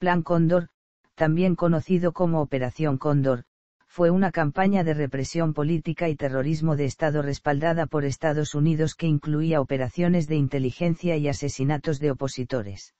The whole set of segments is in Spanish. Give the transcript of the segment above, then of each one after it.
Plan Cóndor, también conocido como Operación Cóndor, fue una campaña de represión política y terrorismo de Estado respaldada por Estados Unidos que incluía operaciones de inteligencia y asesinatos de opositores.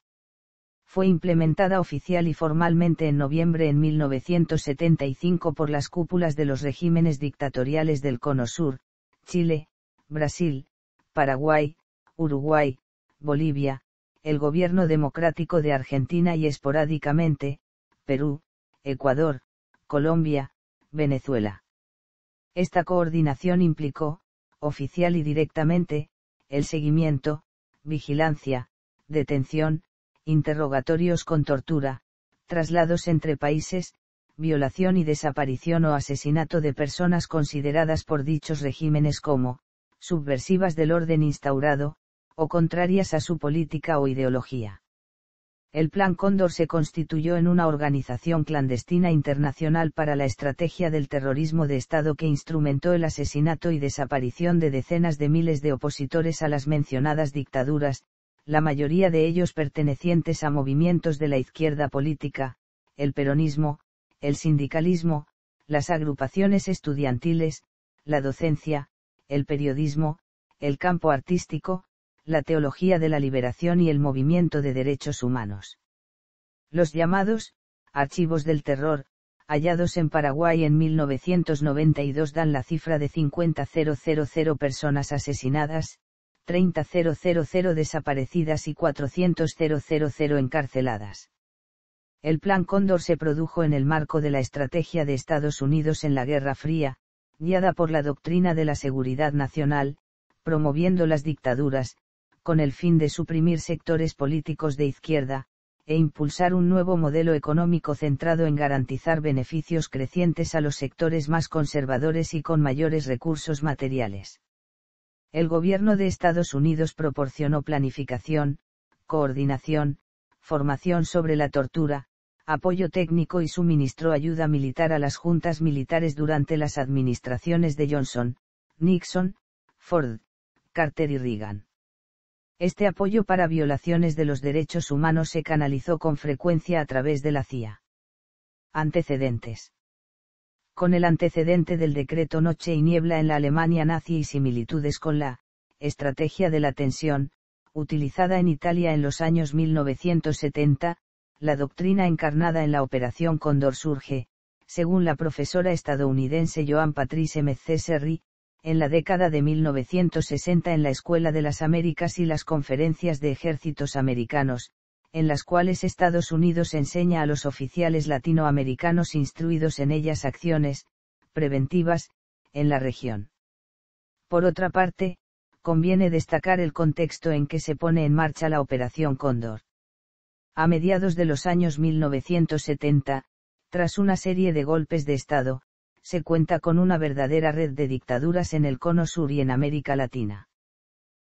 Fue implementada oficial y formalmente en noviembre en 1975 por las cúpulas de los regímenes dictatoriales del Cono Sur, Chile, Brasil, Paraguay, Uruguay, Bolivia, el gobierno democrático de Argentina y esporádicamente, Perú, Ecuador, Colombia, Venezuela. Esta coordinación implicó, oficial y directamente, el seguimiento, vigilancia, detención, interrogatorios con tortura, traslados entre países, violación y desaparición o asesinato de personas consideradas por dichos regímenes como subversivas del orden instaurado, o contrarias a su política o ideología. El Plan Cóndor se constituyó en una organización clandestina internacional para la estrategia del terrorismo de Estado que instrumentó el asesinato y desaparición de decenas de miles de opositores a las mencionadas dictaduras, la mayoría de ellos pertenecientes a movimientos de la izquierda política, el peronismo, el sindicalismo, las agrupaciones estudiantiles, la docencia, el periodismo, el campo artístico, la teología de la liberación y el movimiento de derechos humanos. Los llamados, archivos del terror, hallados en Paraguay en 1992 dan la cifra de 50.000 personas asesinadas, 30.000 desaparecidas y 400.000 encarceladas. El Plan Cóndor se produjo en el marco de la estrategia de Estados Unidos en la Guerra Fría, guiada por la doctrina de la seguridad nacional, promoviendo las dictaduras, con el fin de suprimir sectores políticos de izquierda, e impulsar un nuevo modelo económico centrado en garantizar beneficios crecientes a los sectores más conservadores y con mayores recursos materiales. El gobierno de Estados Unidos proporcionó planificación, coordinación, formación sobre la tortura, apoyo técnico y suministró ayuda militar a las juntas militares durante las administraciones de Johnson, Nixon, Ford, Carter y Reagan. Este apoyo para violaciones de los derechos humanos se canalizó con frecuencia a través de la CIA. Antecedentes. Con el antecedente del decreto Noche y Niebla en la Alemania nazi y similitudes con la estrategia de la tensión, utilizada en Italia en los años 1970, la doctrina encarnada en la Operación Cóndor surge, según la profesora estadounidense Joan Patrice M en la década de 1960 en la Escuela de las Américas y las conferencias de ejércitos americanos, en las cuales Estados Unidos enseña a los oficiales latinoamericanos instruidos en ellas acciones, preventivas, en la región. Por otra parte, conviene destacar el contexto en que se pone en marcha la Operación Cóndor. A mediados de los años 1970, tras una serie de golpes de Estado, se cuenta con una verdadera red de dictaduras en el Cono Sur y en América Latina.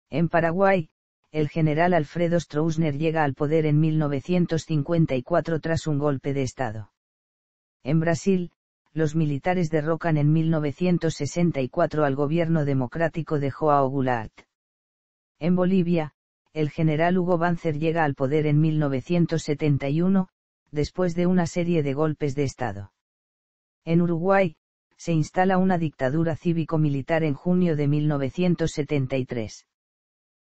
En Paraguay, el general Alfredo Stroessner llega al poder en 1954 tras un golpe de Estado. En Brasil, los militares derrocan en 1964 al gobierno democrático de Joao Goulart. En Bolivia, el general Hugo Banzer llega al poder en 1971, después de una serie de golpes de Estado. En Uruguay, se instala una dictadura cívico-militar en junio de 1973.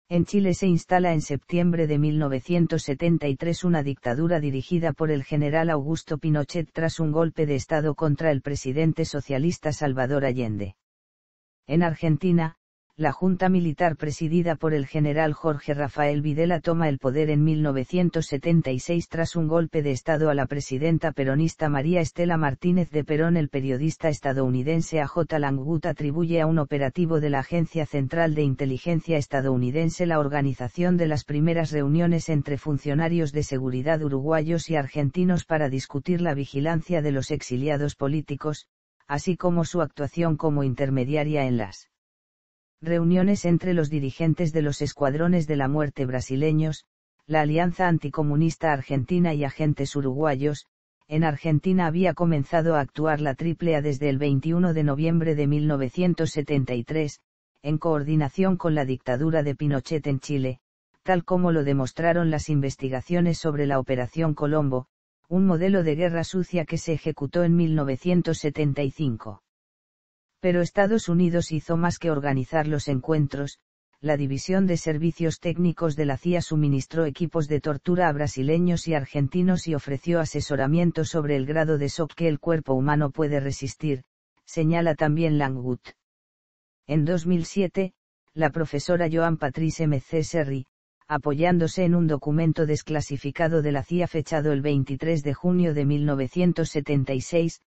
En Chile se instala en septiembre de 1973 una dictadura dirigida por el general Augusto Pinochet tras un golpe de Estado contra el presidente socialista Salvador Allende. En Argentina, la Junta Militar presidida por el general Jorge Rafael Videla toma el poder en 1976 tras un golpe de Estado a la presidenta peronista María Estela Martínez de Perón. El periodista estadounidense A.J. langut atribuye a un operativo de la Agencia Central de Inteligencia estadounidense la organización de las primeras reuniones entre funcionarios de seguridad uruguayos y argentinos para discutir la vigilancia de los exiliados políticos, así como su actuación como intermediaria en las reuniones entre los dirigentes de los escuadrones de la muerte brasileños, la Alianza Anticomunista Argentina y agentes uruguayos, en Argentina había comenzado a actuar la Triple desde el 21 de noviembre de 1973, en coordinación con la dictadura de Pinochet en Chile, tal como lo demostraron las investigaciones sobre la Operación Colombo, un modelo de guerra sucia que se ejecutó en 1975 pero Estados Unidos hizo más que organizar los encuentros, la División de Servicios Técnicos de la CIA suministró equipos de tortura a brasileños y argentinos y ofreció asesoramiento sobre el grado de shock que el cuerpo humano puede resistir, señala también Langwood. En 2007, la profesora Joan Patrice C. apoyándose en un documento desclasificado de la CIA fechado el 23 de junio de 1976,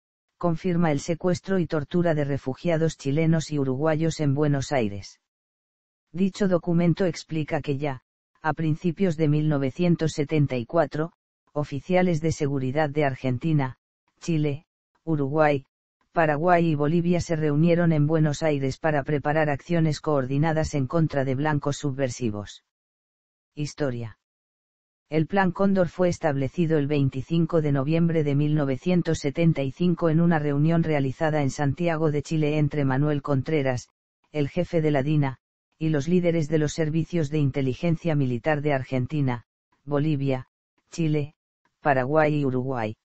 confirma el secuestro y tortura de refugiados chilenos y uruguayos en Buenos Aires. Dicho documento explica que ya, a principios de 1974, oficiales de seguridad de Argentina, Chile, Uruguay, Paraguay y Bolivia se reunieron en Buenos Aires para preparar acciones coordinadas en contra de blancos subversivos. Historia. El Plan Cóndor fue establecido el 25 de noviembre de 1975 en una reunión realizada en Santiago de Chile entre Manuel Contreras, el jefe de la DINA, y los líderes de los servicios de inteligencia militar de Argentina, Bolivia, Chile, Paraguay y Uruguay.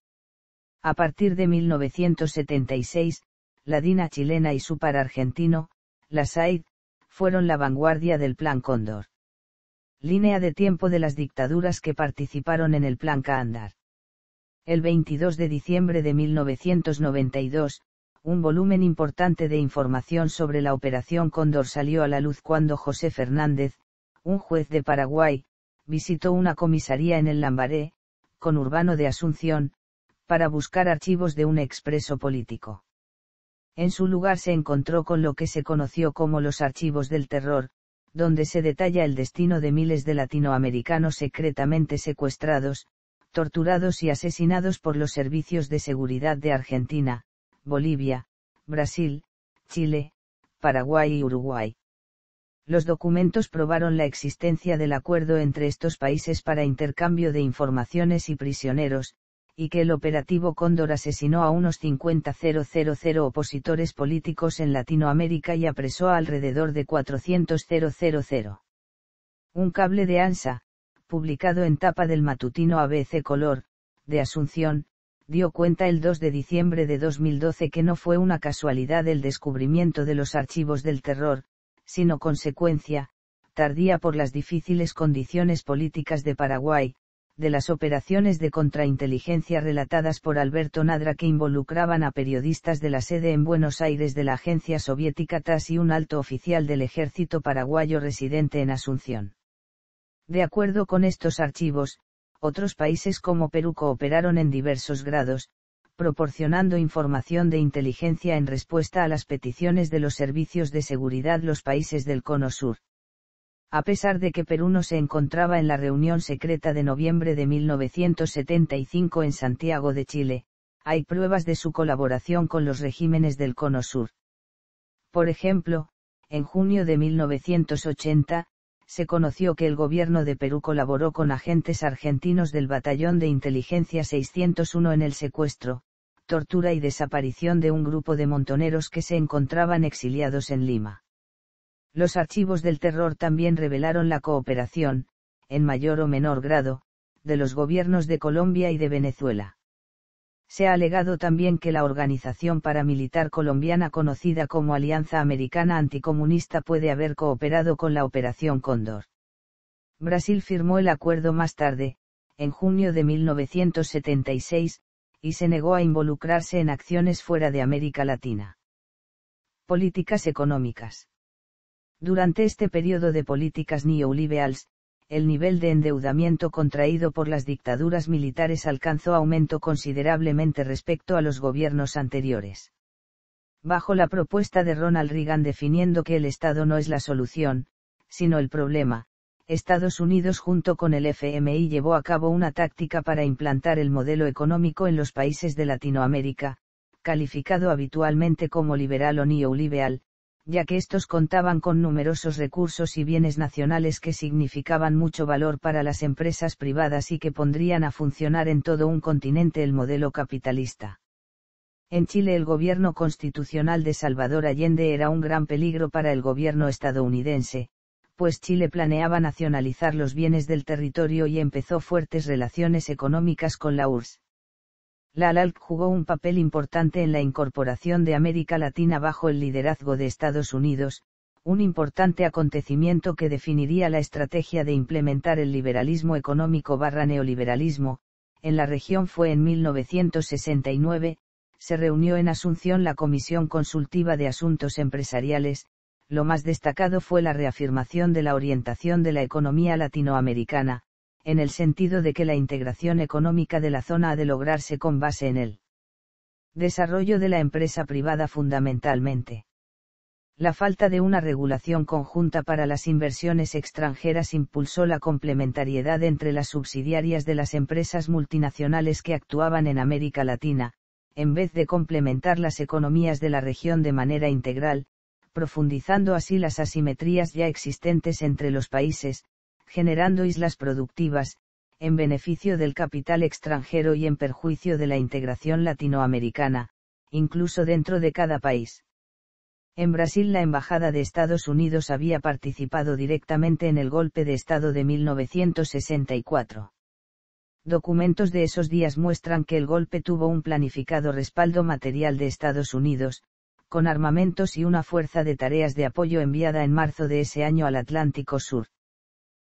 A partir de 1976, la DINA chilena y su par argentino, la SAID, fueron la vanguardia del Plan Cóndor. Línea de tiempo de las dictaduras que participaron en el Plan Cándar. El 22 de diciembre de 1992, un volumen importante de información sobre la Operación Cóndor salió a la luz cuando José Fernández, un juez de Paraguay, visitó una comisaría en el Lambaré, con Urbano de Asunción, para buscar archivos de un expreso político. En su lugar se encontró con lo que se conoció como los archivos del terror, donde se detalla el destino de miles de latinoamericanos secretamente secuestrados, torturados y asesinados por los servicios de seguridad de Argentina, Bolivia, Brasil, Chile, Paraguay y Uruguay. Los documentos probaron la existencia del acuerdo entre estos países para intercambio de informaciones y prisioneros, y que el operativo Cóndor asesinó a unos 50.000 opositores políticos en Latinoamérica y apresó a alrededor de 400.000. Un cable de ANSA, publicado en tapa del matutino ABC Color, de Asunción, dio cuenta el 2 de diciembre de 2012 que no fue una casualidad el descubrimiento de los archivos del terror, sino consecuencia, tardía por las difíciles condiciones políticas de Paraguay, de las operaciones de contrainteligencia relatadas por Alberto Nadra que involucraban a periodistas de la sede en Buenos Aires de la agencia soviética TAS y un alto oficial del ejército paraguayo residente en Asunción. De acuerdo con estos archivos, otros países como Perú cooperaron en diversos grados, proporcionando información de inteligencia en respuesta a las peticiones de los servicios de seguridad los países del Cono Sur a pesar de que Perú no se encontraba en la reunión secreta de noviembre de 1975 en Santiago de Chile, hay pruebas de su colaboración con los regímenes del Cono Sur. Por ejemplo, en junio de 1980, se conoció que el gobierno de Perú colaboró con agentes argentinos del Batallón de Inteligencia 601 en el secuestro, tortura y desaparición de un grupo de montoneros que se encontraban exiliados en Lima. Los archivos del terror también revelaron la cooperación, en mayor o menor grado, de los gobiernos de Colombia y de Venezuela. Se ha alegado también que la organización paramilitar colombiana conocida como Alianza Americana Anticomunista puede haber cooperado con la Operación Cóndor. Brasil firmó el acuerdo más tarde, en junio de 1976, y se negó a involucrarse en acciones fuera de América Latina. Políticas económicas. Durante este periodo de políticas neoliberales, el nivel de endeudamiento contraído por las dictaduras militares alcanzó aumento considerablemente respecto a los gobiernos anteriores. Bajo la propuesta de Ronald Reagan definiendo que el Estado no es la solución, sino el problema, Estados Unidos junto con el FMI llevó a cabo una táctica para implantar el modelo económico en los países de Latinoamérica, calificado habitualmente como liberal o neoliberal, ya que estos contaban con numerosos recursos y bienes nacionales que significaban mucho valor para las empresas privadas y que pondrían a funcionar en todo un continente el modelo capitalista. En Chile el gobierno constitucional de Salvador Allende era un gran peligro para el gobierno estadounidense, pues Chile planeaba nacionalizar los bienes del territorio y empezó fuertes relaciones económicas con la URSS la ALALC jugó un papel importante en la incorporación de América Latina bajo el liderazgo de Estados Unidos, un importante acontecimiento que definiría la estrategia de implementar el liberalismo económico barra neoliberalismo, en la región fue en 1969, se reunió en Asunción la Comisión Consultiva de Asuntos Empresariales, lo más destacado fue la reafirmación de la orientación de la economía latinoamericana, en el sentido de que la integración económica de la zona ha de lograrse con base en el desarrollo de la empresa privada fundamentalmente. La falta de una regulación conjunta para las inversiones extranjeras impulsó la complementariedad entre las subsidiarias de las empresas multinacionales que actuaban en América Latina, en vez de complementar las economías de la región de manera integral, profundizando así las asimetrías ya existentes entre los países, generando islas productivas, en beneficio del capital extranjero y en perjuicio de la integración latinoamericana, incluso dentro de cada país. En Brasil la Embajada de Estados Unidos había participado directamente en el golpe de Estado de 1964. Documentos de esos días muestran que el golpe tuvo un planificado respaldo material de Estados Unidos, con armamentos y una fuerza de tareas de apoyo enviada en marzo de ese año al Atlántico Sur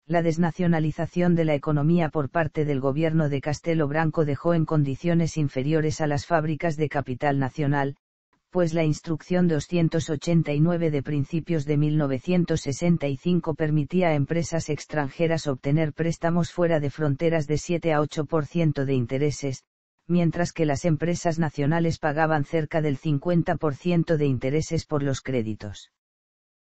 la desnacionalización de la economía por parte del gobierno de Castelo Branco dejó en condiciones inferiores a las fábricas de capital nacional, pues la instrucción 289 de principios de 1965 permitía a empresas extranjeras obtener préstamos fuera de fronteras de 7 a 8% de intereses, mientras que las empresas nacionales pagaban cerca del 50% de intereses por los créditos.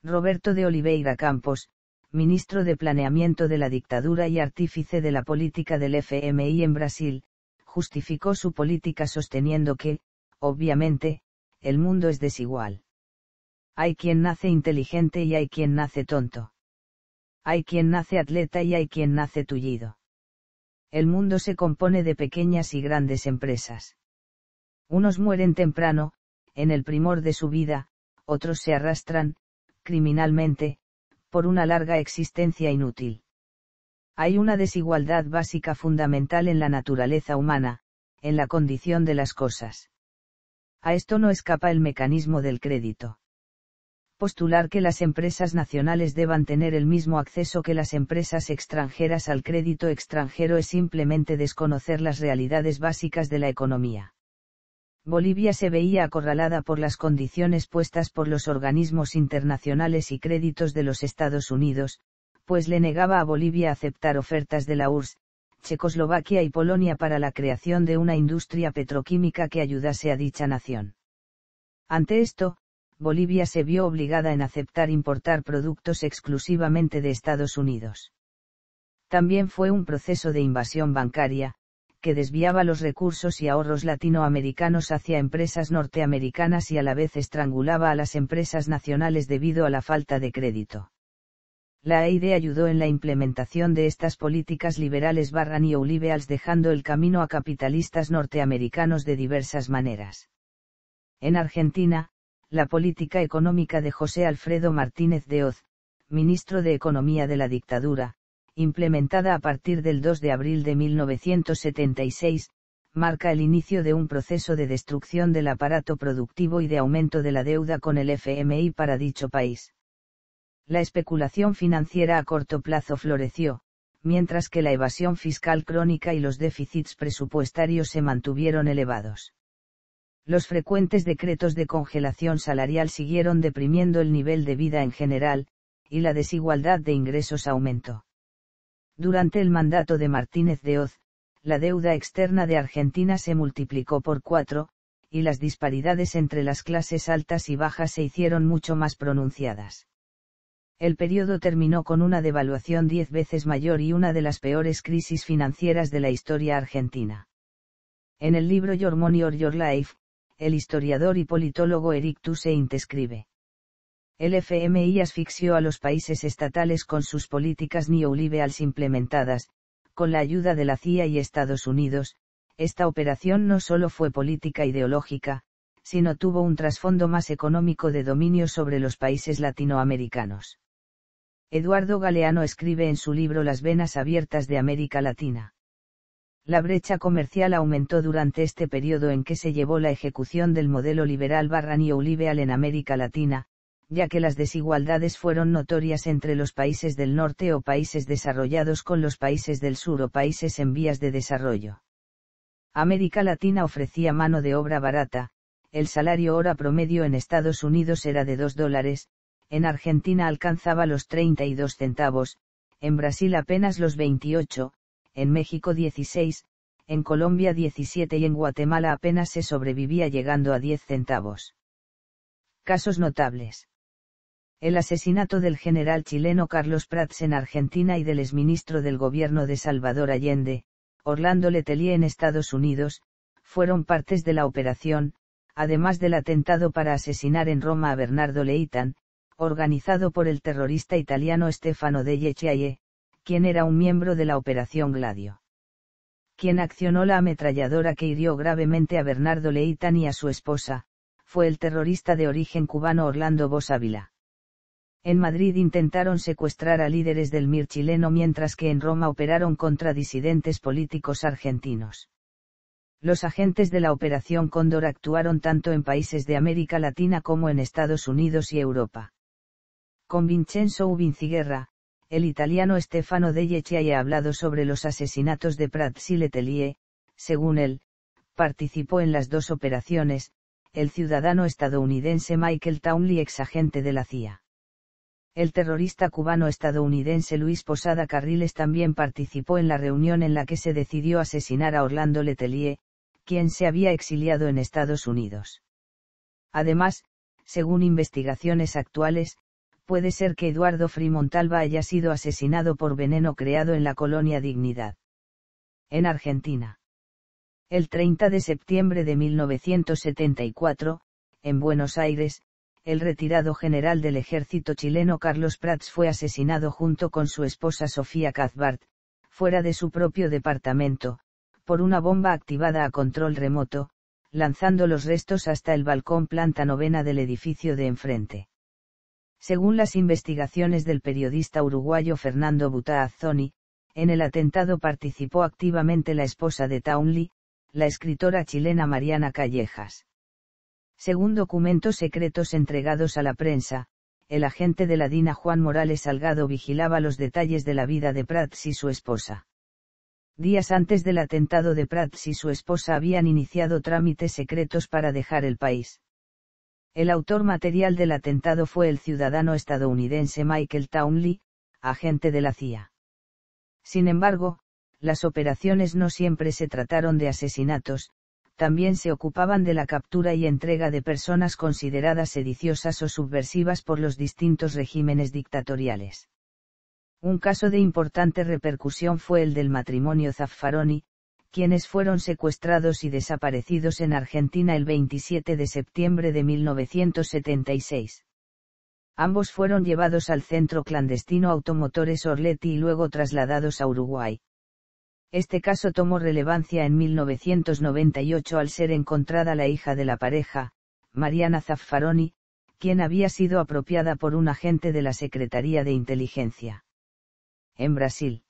Roberto de Oliveira Campos, ministro de Planeamiento de la dictadura y artífice de la política del FMI en Brasil, justificó su política sosteniendo que, obviamente, el mundo es desigual. Hay quien nace inteligente y hay quien nace tonto. Hay quien nace atleta y hay quien nace tullido. El mundo se compone de pequeñas y grandes empresas. Unos mueren temprano, en el primor de su vida, otros se arrastran, criminalmente, por una larga existencia inútil. Hay una desigualdad básica fundamental en la naturaleza humana, en la condición de las cosas. A esto no escapa el mecanismo del crédito. Postular que las empresas nacionales deban tener el mismo acceso que las empresas extranjeras al crédito extranjero es simplemente desconocer las realidades básicas de la economía. Bolivia se veía acorralada por las condiciones puestas por los organismos internacionales y créditos de los Estados Unidos, pues le negaba a Bolivia aceptar ofertas de la URSS, Checoslovaquia y Polonia para la creación de una industria petroquímica que ayudase a dicha nación. Ante esto, Bolivia se vio obligada en aceptar importar productos exclusivamente de Estados Unidos. También fue un proceso de invasión bancaria, que desviaba los recursos y ahorros latinoamericanos hacia empresas norteamericanas y a la vez estrangulaba a las empresas nacionales debido a la falta de crédito. La AID ayudó en la implementación de estas políticas liberales barra neoliberals dejando el camino a capitalistas norteamericanos de diversas maneras. En Argentina, la política económica de José Alfredo Martínez de Hoz, ministro de Economía de la dictadura, implementada a partir del 2 de abril de 1976, marca el inicio de un proceso de destrucción del aparato productivo y de aumento de la deuda con el FMI para dicho país. La especulación financiera a corto plazo floreció, mientras que la evasión fiscal crónica y los déficits presupuestarios se mantuvieron elevados. Los frecuentes decretos de congelación salarial siguieron deprimiendo el nivel de vida en general, y la desigualdad de ingresos aumentó. Durante el mandato de Martínez de Oz, la deuda externa de Argentina se multiplicó por cuatro, y las disparidades entre las clases altas y bajas se hicieron mucho más pronunciadas. El periodo terminó con una devaluación diez veces mayor y una de las peores crisis financieras de la historia argentina. En el libro Your Money or Your Life, el historiador y politólogo Eric Toussaint escribe el FMI asfixió a los países estatales con sus políticas neoliberales implementadas, con la ayuda de la CIA y Estados Unidos, esta operación no solo fue política ideológica, sino tuvo un trasfondo más económico de dominio sobre los países latinoamericanos. Eduardo Galeano escribe en su libro Las venas abiertas de América Latina. La brecha comercial aumentó durante este periodo en que se llevó la ejecución del modelo liberal barra neoliberal en América Latina, ya que las desigualdades fueron notorias entre los países del norte o países desarrollados con los países del sur o países en vías de desarrollo. América Latina ofrecía mano de obra barata, el salario hora promedio en Estados Unidos era de 2 dólares, en Argentina alcanzaba los 32 centavos, en Brasil apenas los 28, en México 16, en Colombia 17 y en Guatemala apenas se sobrevivía llegando a 10 centavos. Casos notables el asesinato del general chileno Carlos Prats en Argentina y del exministro del gobierno de Salvador Allende, Orlando Letelier en Estados Unidos, fueron partes de la operación, además del atentado para asesinar en Roma a Bernardo Leitan, organizado por el terrorista italiano Stefano de Yechiaye, quien era un miembro de la Operación Gladio. Quien accionó la ametralladora que hirió gravemente a Bernardo Leitan y a su esposa, fue el terrorista de origen cubano Orlando Bosávila. En Madrid intentaron secuestrar a líderes del MIR chileno mientras que en Roma operaron contra disidentes políticos argentinos. Los agentes de la Operación Cóndor actuaron tanto en países de América Latina como en Estados Unidos y Europa. Con Vincenzo Ubinciguerra, el italiano Stefano Delle ha hablado sobre los asesinatos de Prats y Letelier, según él, participó en las dos operaciones, el ciudadano estadounidense Michael Townley ex agente de la CIA el terrorista cubano-estadounidense Luis Posada Carriles también participó en la reunión en la que se decidió asesinar a Orlando Letelier, quien se había exiliado en Estados Unidos. Además, según investigaciones actuales, puede ser que Eduardo Frimontalba haya sido asesinado por veneno creado en la colonia Dignidad. En Argentina. El 30 de septiembre de 1974, en Buenos Aires, el retirado general del ejército chileno Carlos Prats fue asesinado junto con su esposa Sofía Cazbart, fuera de su propio departamento, por una bomba activada a control remoto, lanzando los restos hasta el balcón planta novena del edificio de enfrente. Según las investigaciones del periodista uruguayo Fernando Butáazzoni, en el atentado participó activamente la esposa de Townley, la escritora chilena Mariana Callejas. Según documentos secretos entregados a la prensa, el agente de la DINA Juan Morales Salgado vigilaba los detalles de la vida de Prats y su esposa. Días antes del atentado de Prats y su esposa habían iniciado trámites secretos para dejar el país. El autor material del atentado fue el ciudadano estadounidense Michael Townley, agente de la CIA. Sin embargo, las operaciones no siempre se trataron de asesinatos, también se ocupaban de la captura y entrega de personas consideradas sediciosas o subversivas por los distintos regímenes dictatoriales. Un caso de importante repercusión fue el del matrimonio Zaffaroni, quienes fueron secuestrados y desaparecidos en Argentina el 27 de septiembre de 1976. Ambos fueron llevados al centro clandestino Automotores Orletti y luego trasladados a Uruguay. Este caso tomó relevancia en 1998 al ser encontrada la hija de la pareja, Mariana Zaffaroni, quien había sido apropiada por un agente de la Secretaría de Inteligencia. En Brasil.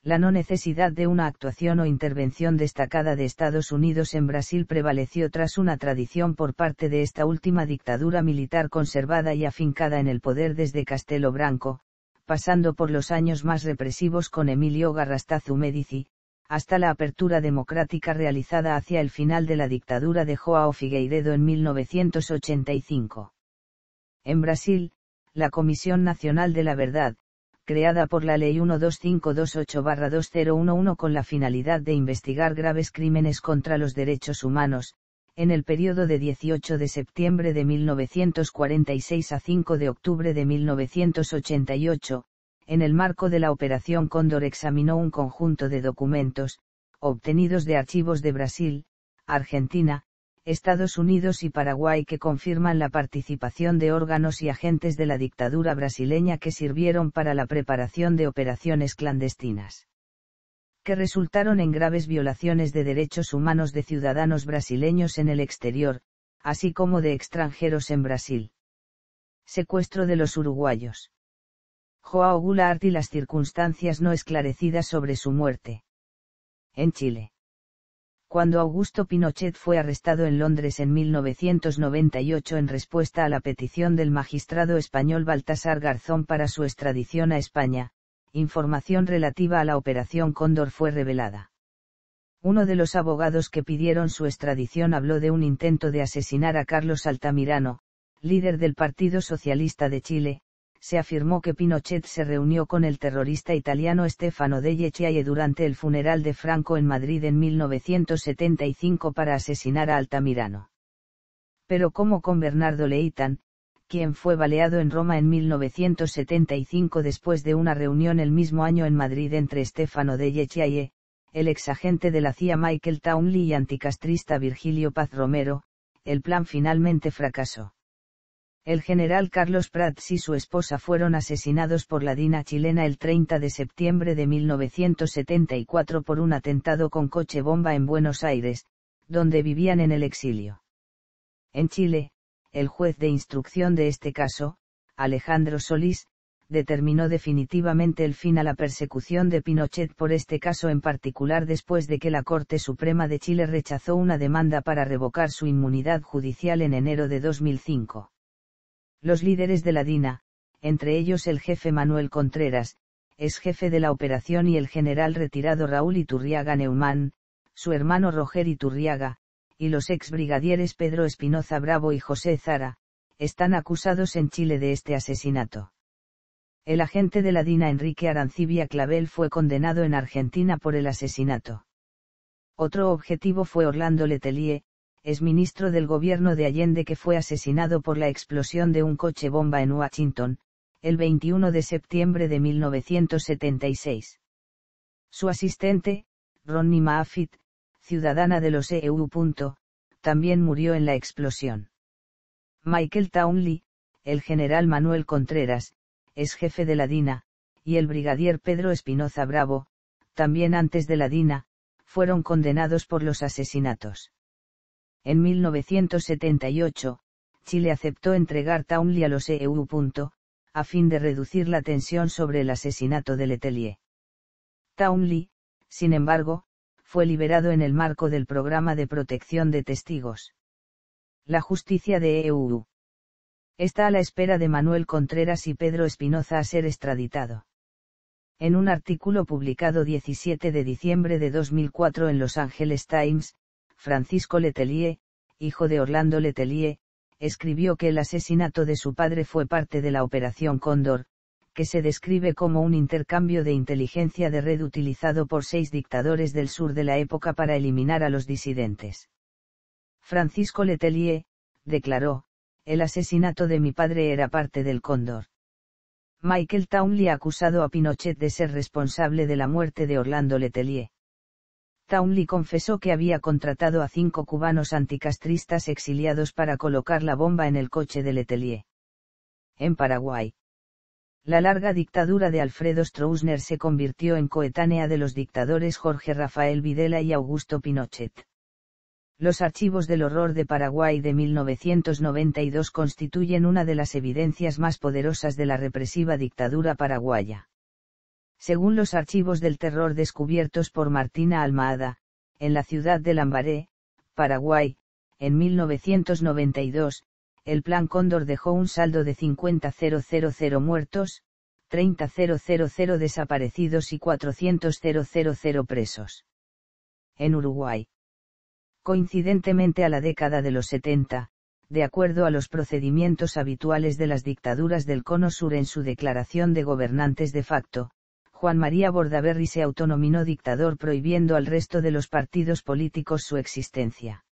La no necesidad de una actuación o intervención destacada de Estados Unidos en Brasil prevaleció tras una tradición por parte de esta última dictadura militar conservada y afincada en el poder desde Castelo Branco, pasando por los años más represivos con Emilio Garrastazu Medici, hasta la apertura democrática realizada hacia el final de la dictadura de Joao Figueiredo en 1985. En Brasil, la Comisión Nacional de la Verdad, creada por la Ley 12528-2011 con la finalidad de investigar graves crímenes contra los derechos humanos, en el periodo de 18 de septiembre de 1946 a 5 de octubre de 1988, en el marco de la Operación Cóndor examinó un conjunto de documentos, obtenidos de archivos de Brasil, Argentina, Estados Unidos y Paraguay que confirman la participación de órganos y agentes de la dictadura brasileña que sirvieron para la preparación de operaciones clandestinas que resultaron en graves violaciones de derechos humanos de ciudadanos brasileños en el exterior, así como de extranjeros en Brasil. Secuestro de los uruguayos. Joao Goulart y las circunstancias no esclarecidas sobre su muerte. En Chile. Cuando Augusto Pinochet fue arrestado en Londres en 1998 en respuesta a la petición del magistrado español Baltasar Garzón para su extradición a España, información relativa a la Operación Cóndor fue revelada. Uno de los abogados que pidieron su extradición habló de un intento de asesinar a Carlos Altamirano, líder del Partido Socialista de Chile, se afirmó que Pinochet se reunió con el terrorista italiano Stefano De Chiaie durante el funeral de Franco en Madrid en 1975 para asesinar a Altamirano. Pero como con Bernardo Leitan, quien fue baleado en Roma en 1975 después de una reunión el mismo año en Madrid entre Stefano de Yechiaye, el exagente de la CIA Michael Townley y anticastrista Virgilio Paz Romero, el plan finalmente fracasó. El general Carlos Prats y su esposa fueron asesinados por la DINA chilena el 30 de septiembre de 1974 por un atentado con coche bomba en Buenos Aires, donde vivían en el exilio. En Chile, el juez de instrucción de este caso, Alejandro Solís, determinó definitivamente el fin a la persecución de Pinochet por este caso en particular después de que la Corte Suprema de Chile rechazó una demanda para revocar su inmunidad judicial en enero de 2005. Los líderes de la DINA, entre ellos el jefe Manuel Contreras, ex jefe de la operación y el general retirado Raúl Iturriaga Neumán, su hermano Roger Iturriaga, y los ex brigadieres Pedro Espinoza Bravo y José Zara, están acusados en Chile de este asesinato. El agente de la DINA Enrique Arancibia Clavel fue condenado en Argentina por el asesinato. Otro objetivo fue Orlando Letelier, ex ministro del gobierno de Allende que fue asesinado por la explosión de un coche bomba en Washington, el 21 de septiembre de 1976. Su asistente, Ronnie Moffit ciudadana de los EU. También murió en la explosión. Michael Townley, el general Manuel Contreras, es jefe de la DINA, y el brigadier Pedro Espinoza Bravo, también antes de la DINA, fueron condenados por los asesinatos. En 1978, Chile aceptó entregar Townley a los EU. a fin de reducir la tensión sobre el asesinato de Letelier. Townley, sin embargo, fue liberado en el marco del programa de protección de testigos. La justicia de EU. Está a la espera de Manuel Contreras y Pedro Espinoza a ser extraditado. En un artículo publicado 17 de diciembre de 2004 en Los Angeles Times, Francisco Letelier, hijo de Orlando Letelier, escribió que el asesinato de su padre fue parte de la Operación Cóndor, que se describe como un intercambio de inteligencia de red utilizado por seis dictadores del sur de la época para eliminar a los disidentes. Francisco Letelier, declaró, el asesinato de mi padre era parte del cóndor. Michael Townley ha acusado a Pinochet de ser responsable de la muerte de Orlando Letelier. Townley confesó que había contratado a cinco cubanos anticastristas exiliados para colocar la bomba en el coche de Letelier. En Paraguay. La larga dictadura de Alfredo Stroessner se convirtió en coetánea de los dictadores Jorge Rafael Videla y Augusto Pinochet. Los archivos del horror de Paraguay de 1992 constituyen una de las evidencias más poderosas de la represiva dictadura paraguaya. Según los archivos del terror descubiertos por Martina Almada, en la ciudad de Lambaré, Paraguay, en 1992, el Plan Cóndor dejó un saldo de 50.000 muertos, 30.000 desaparecidos y 400.000 presos. En Uruguay. Coincidentemente a la década de los 70, de acuerdo a los procedimientos habituales de las dictaduras del Cono Sur en su declaración de gobernantes de facto, Juan María Bordaberry se autonominó dictador prohibiendo al resto de los partidos políticos su existencia.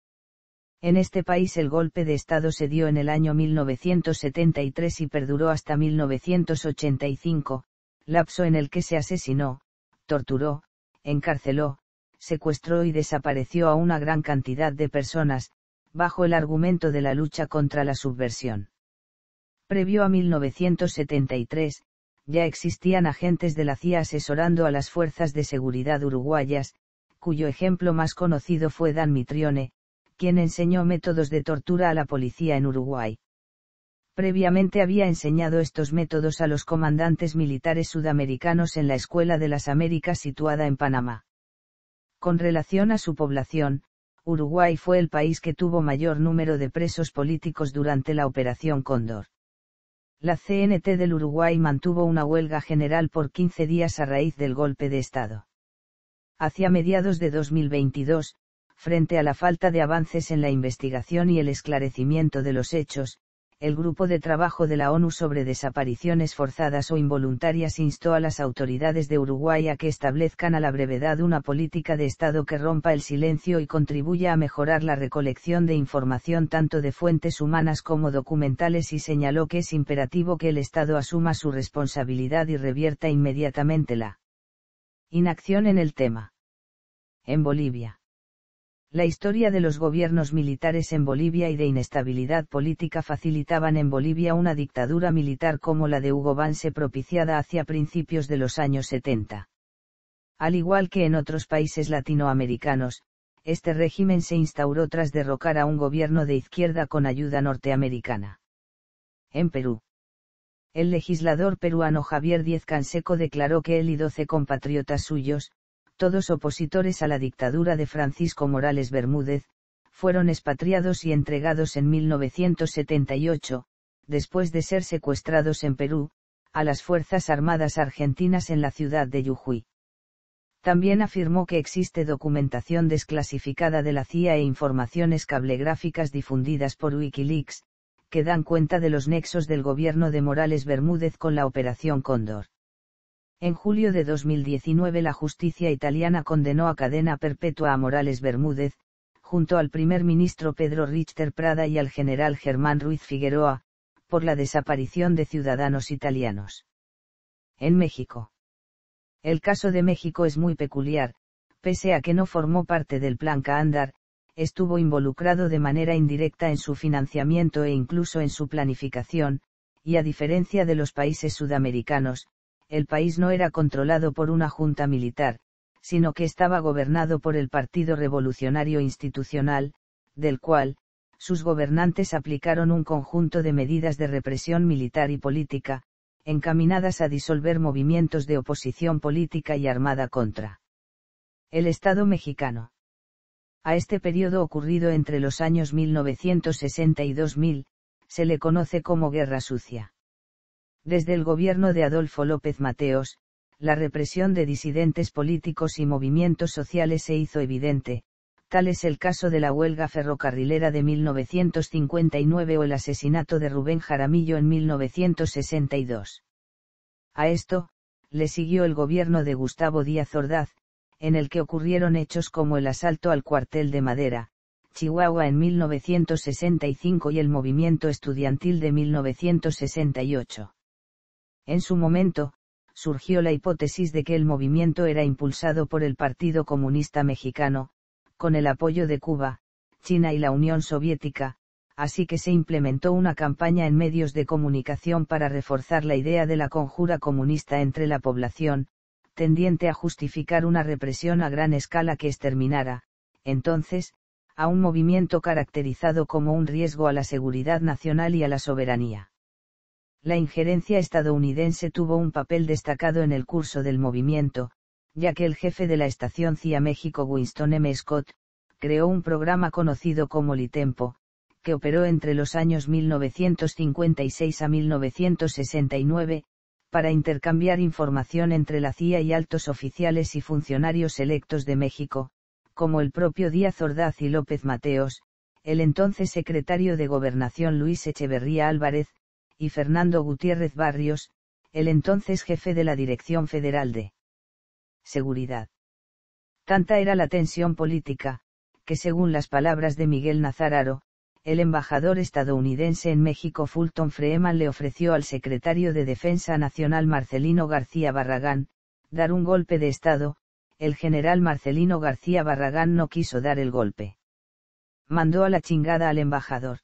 En este país el golpe de Estado se dio en el año 1973 y perduró hasta 1985, lapso en el que se asesinó, torturó, encarceló, secuestró y desapareció a una gran cantidad de personas, bajo el argumento de la lucha contra la subversión. Previo a 1973, ya existían agentes de la CIA asesorando a las fuerzas de seguridad uruguayas, cuyo ejemplo más conocido fue Dan Mitrione, quien enseñó métodos de tortura a la policía en Uruguay. Previamente había enseñado estos métodos a los comandantes militares sudamericanos en la Escuela de las Américas situada en Panamá. Con relación a su población, Uruguay fue el país que tuvo mayor número de presos políticos durante la Operación Cóndor. La CNT del Uruguay mantuvo una huelga general por 15 días a raíz del golpe de Estado. Hacia mediados de 2022, Frente a la falta de avances en la investigación y el esclarecimiento de los hechos, el Grupo de Trabajo de la ONU sobre Desapariciones Forzadas o Involuntarias instó a las autoridades de Uruguay a que establezcan a la brevedad una política de Estado que rompa el silencio y contribuya a mejorar la recolección de información tanto de fuentes humanas como documentales y señaló que es imperativo que el Estado asuma su responsabilidad y revierta inmediatamente la inacción en el tema. En Bolivia la historia de los gobiernos militares en Bolivia y de inestabilidad política facilitaban en Bolivia una dictadura militar como la de Hugo Banse propiciada hacia principios de los años 70. Al igual que en otros países latinoamericanos, este régimen se instauró tras derrocar a un gobierno de izquierda con ayuda norteamericana. En Perú. El legislador peruano Javier Díez Canseco declaró que él y doce compatriotas suyos, todos opositores a la dictadura de Francisco Morales Bermúdez, fueron expatriados y entregados en 1978, después de ser secuestrados en Perú, a las Fuerzas Armadas Argentinas en la ciudad de Yujuy. También afirmó que existe documentación desclasificada de la CIA e informaciones cablegráficas difundidas por Wikileaks, que dan cuenta de los nexos del gobierno de Morales Bermúdez con la Operación Cóndor. En julio de 2019 la justicia italiana condenó a cadena perpetua a Morales Bermúdez, junto al primer ministro Pedro Richter Prada y al general Germán Ruiz Figueroa, por la desaparición de ciudadanos italianos. En México. El caso de México es muy peculiar, pese a que no formó parte del plan Caandar, estuvo involucrado de manera indirecta en su financiamiento e incluso en su planificación, y a diferencia de los países sudamericanos, el país no era controlado por una junta militar, sino que estaba gobernado por el Partido Revolucionario Institucional, del cual, sus gobernantes aplicaron un conjunto de medidas de represión militar y política, encaminadas a disolver movimientos de oposición política y armada contra el Estado mexicano. A este periodo ocurrido entre los años 1960 y 2000, se le conoce como Guerra Sucia. Desde el gobierno de Adolfo López Mateos, la represión de disidentes políticos y movimientos sociales se hizo evidente, tal es el caso de la huelga ferrocarrilera de 1959 o el asesinato de Rubén Jaramillo en 1962. A esto, le siguió el gobierno de Gustavo Díaz Ordaz, en el que ocurrieron hechos como el asalto al cuartel de Madera, Chihuahua en 1965 y el movimiento estudiantil de 1968. En su momento, surgió la hipótesis de que el movimiento era impulsado por el Partido Comunista Mexicano, con el apoyo de Cuba, China y la Unión Soviética, así que se implementó una campaña en medios de comunicación para reforzar la idea de la conjura comunista entre la población, tendiente a justificar una represión a gran escala que exterminara, entonces, a un movimiento caracterizado como un riesgo a la seguridad nacional y a la soberanía la injerencia estadounidense tuvo un papel destacado en el curso del movimiento, ya que el jefe de la estación CIA México Winston M. Scott, creó un programa conocido como Litempo, que operó entre los años 1956 a 1969, para intercambiar información entre la CIA y altos oficiales y funcionarios electos de México, como el propio Díaz Ordaz y López Mateos, el entonces secretario de Gobernación Luis Echeverría Álvarez, y Fernando Gutiérrez Barrios, el entonces jefe de la Dirección Federal de Seguridad. Tanta era la tensión política, que según las palabras de Miguel Nazararo, el embajador estadounidense en México Fulton Freeman le ofreció al secretario de Defensa Nacional Marcelino García Barragán, dar un golpe de Estado, el general Marcelino García Barragán no quiso dar el golpe. Mandó a la chingada al embajador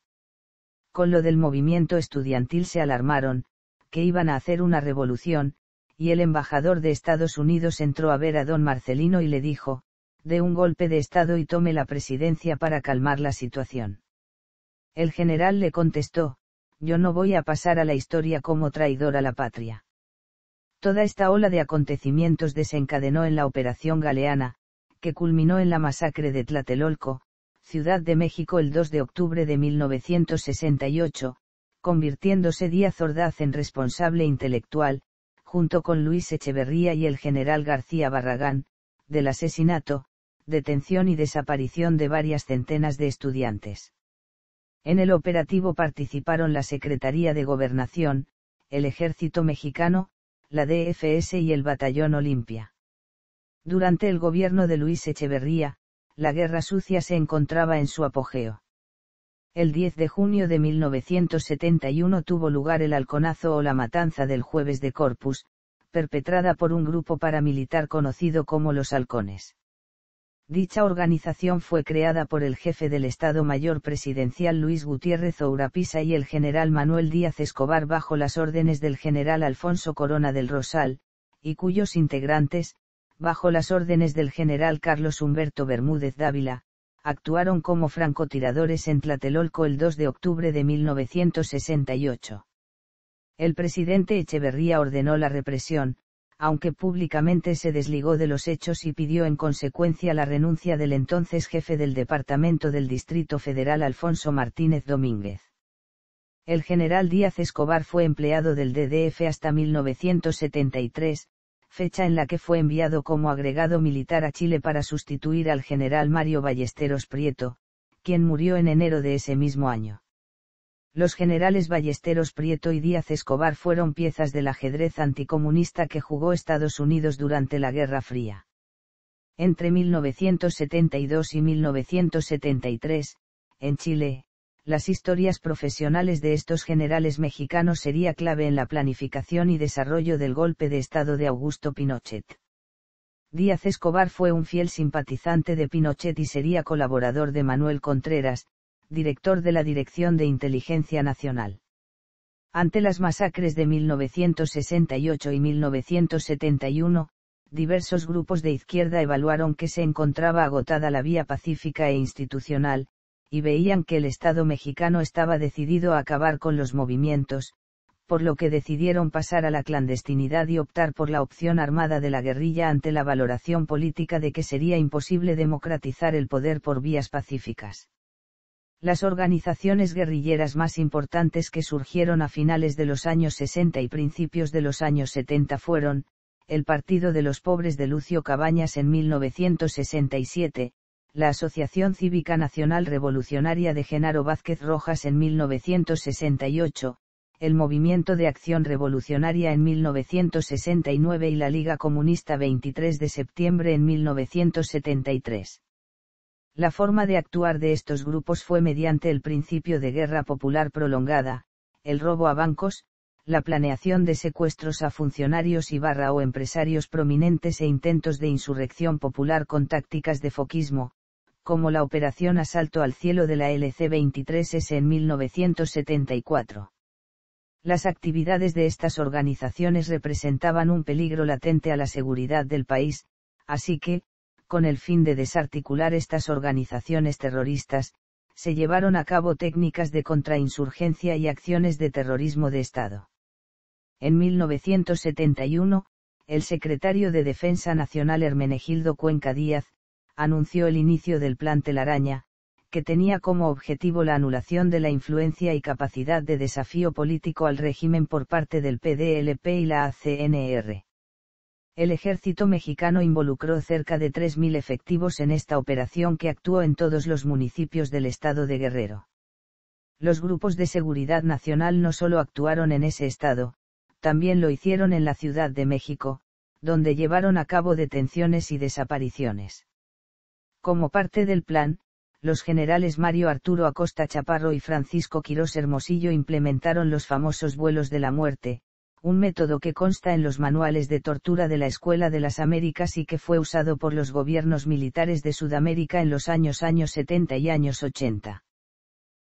con lo del movimiento estudiantil se alarmaron, que iban a hacer una revolución, y el embajador de Estados Unidos entró a ver a don Marcelino y le dijo, de un golpe de Estado y tome la presidencia para calmar la situación. El general le contestó, yo no voy a pasar a la historia como traidor a la patria. Toda esta ola de acontecimientos desencadenó en la Operación Galeana, que culminó en la masacre de Tlatelolco, Ciudad de México el 2 de octubre de 1968, convirtiéndose Díaz Ordaz en responsable intelectual, junto con Luis Echeverría y el general García Barragán, del asesinato, detención y desaparición de varias centenas de estudiantes. En el operativo participaron la Secretaría de Gobernación, el Ejército Mexicano, la DFS y el Batallón Olimpia. Durante el gobierno de Luis Echeverría, la guerra sucia se encontraba en su apogeo. El 10 de junio de 1971 tuvo lugar el halconazo o la matanza del jueves de Corpus, perpetrada por un grupo paramilitar conocido como los halcones. Dicha organización fue creada por el jefe del Estado Mayor Presidencial Luis Gutiérrez Ourapisa y el general Manuel Díaz Escobar bajo las órdenes del general Alfonso Corona del Rosal, y cuyos integrantes, bajo las órdenes del general Carlos Humberto Bermúdez Dávila, actuaron como francotiradores en Tlatelolco el 2 de octubre de 1968. El presidente Echeverría ordenó la represión, aunque públicamente se desligó de los hechos y pidió en consecuencia la renuncia del entonces jefe del Departamento del Distrito Federal Alfonso Martínez Domínguez. El general Díaz Escobar fue empleado del DDF hasta 1973, fecha en la que fue enviado como agregado militar a Chile para sustituir al general Mario Ballesteros Prieto, quien murió en enero de ese mismo año. Los generales Ballesteros Prieto y Díaz Escobar fueron piezas del ajedrez anticomunista que jugó Estados Unidos durante la Guerra Fría. Entre 1972 y 1973, en Chile, las historias profesionales de estos generales mexicanos sería clave en la planificación y desarrollo del golpe de Estado de Augusto Pinochet. Díaz Escobar fue un fiel simpatizante de Pinochet y sería colaborador de Manuel Contreras, director de la Dirección de Inteligencia Nacional. Ante las masacres de 1968 y 1971, diversos grupos de izquierda evaluaron que se encontraba agotada la vía pacífica e institucional, y veían que el Estado mexicano estaba decidido a acabar con los movimientos, por lo que decidieron pasar a la clandestinidad y optar por la opción armada de la guerrilla ante la valoración política de que sería imposible democratizar el poder por vías pacíficas. Las organizaciones guerrilleras más importantes que surgieron a finales de los años 60 y principios de los años 70 fueron, el Partido de los Pobres de Lucio Cabañas en 1967, la Asociación Cívica Nacional Revolucionaria de Genaro Vázquez Rojas en 1968, el Movimiento de Acción Revolucionaria en 1969 y la Liga Comunista 23 de septiembre en 1973. La forma de actuar de estos grupos fue mediante el principio de guerra popular prolongada, el robo a bancos, la planeación de secuestros a funcionarios y barra o empresarios prominentes e intentos de insurrección popular con tácticas de foquismo, como la Operación Asalto al Cielo de la LC-23S en 1974. Las actividades de estas organizaciones representaban un peligro latente a la seguridad del país, así que, con el fin de desarticular estas organizaciones terroristas, se llevaron a cabo técnicas de contrainsurgencia y acciones de terrorismo de Estado. En 1971, el secretario de Defensa Nacional Hermenegildo Cuenca Díaz, anunció el inicio del Plan Telaraña, que tenía como objetivo la anulación de la influencia y capacidad de desafío político al régimen por parte del PDLP y la ACNR. El ejército mexicano involucró cerca de 3.000 efectivos en esta operación que actuó en todos los municipios del estado de Guerrero. Los grupos de seguridad nacional no solo actuaron en ese estado, también lo hicieron en la Ciudad de México, donde llevaron a cabo detenciones y desapariciones. Como parte del plan, los generales Mario Arturo Acosta Chaparro y Francisco Quirós Hermosillo implementaron los famosos vuelos de la muerte, un método que consta en los manuales de tortura de la Escuela de las Américas y que fue usado por los gobiernos militares de Sudamérica en los años años 70 y años 80.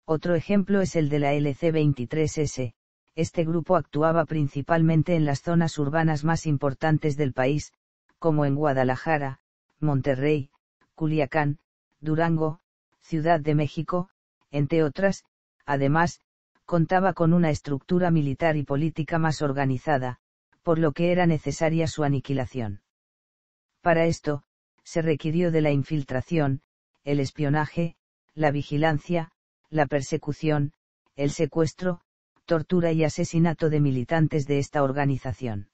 Otro ejemplo es el de la LC-23S. Este grupo actuaba principalmente en las zonas urbanas más importantes del país, como en Guadalajara, Monterrey, Culiacán, Durango, Ciudad de México, entre otras, además, contaba con una estructura militar y política más organizada, por lo que era necesaria su aniquilación. Para esto, se requirió de la infiltración, el espionaje, la vigilancia, la persecución, el secuestro, tortura y asesinato de militantes de esta organización.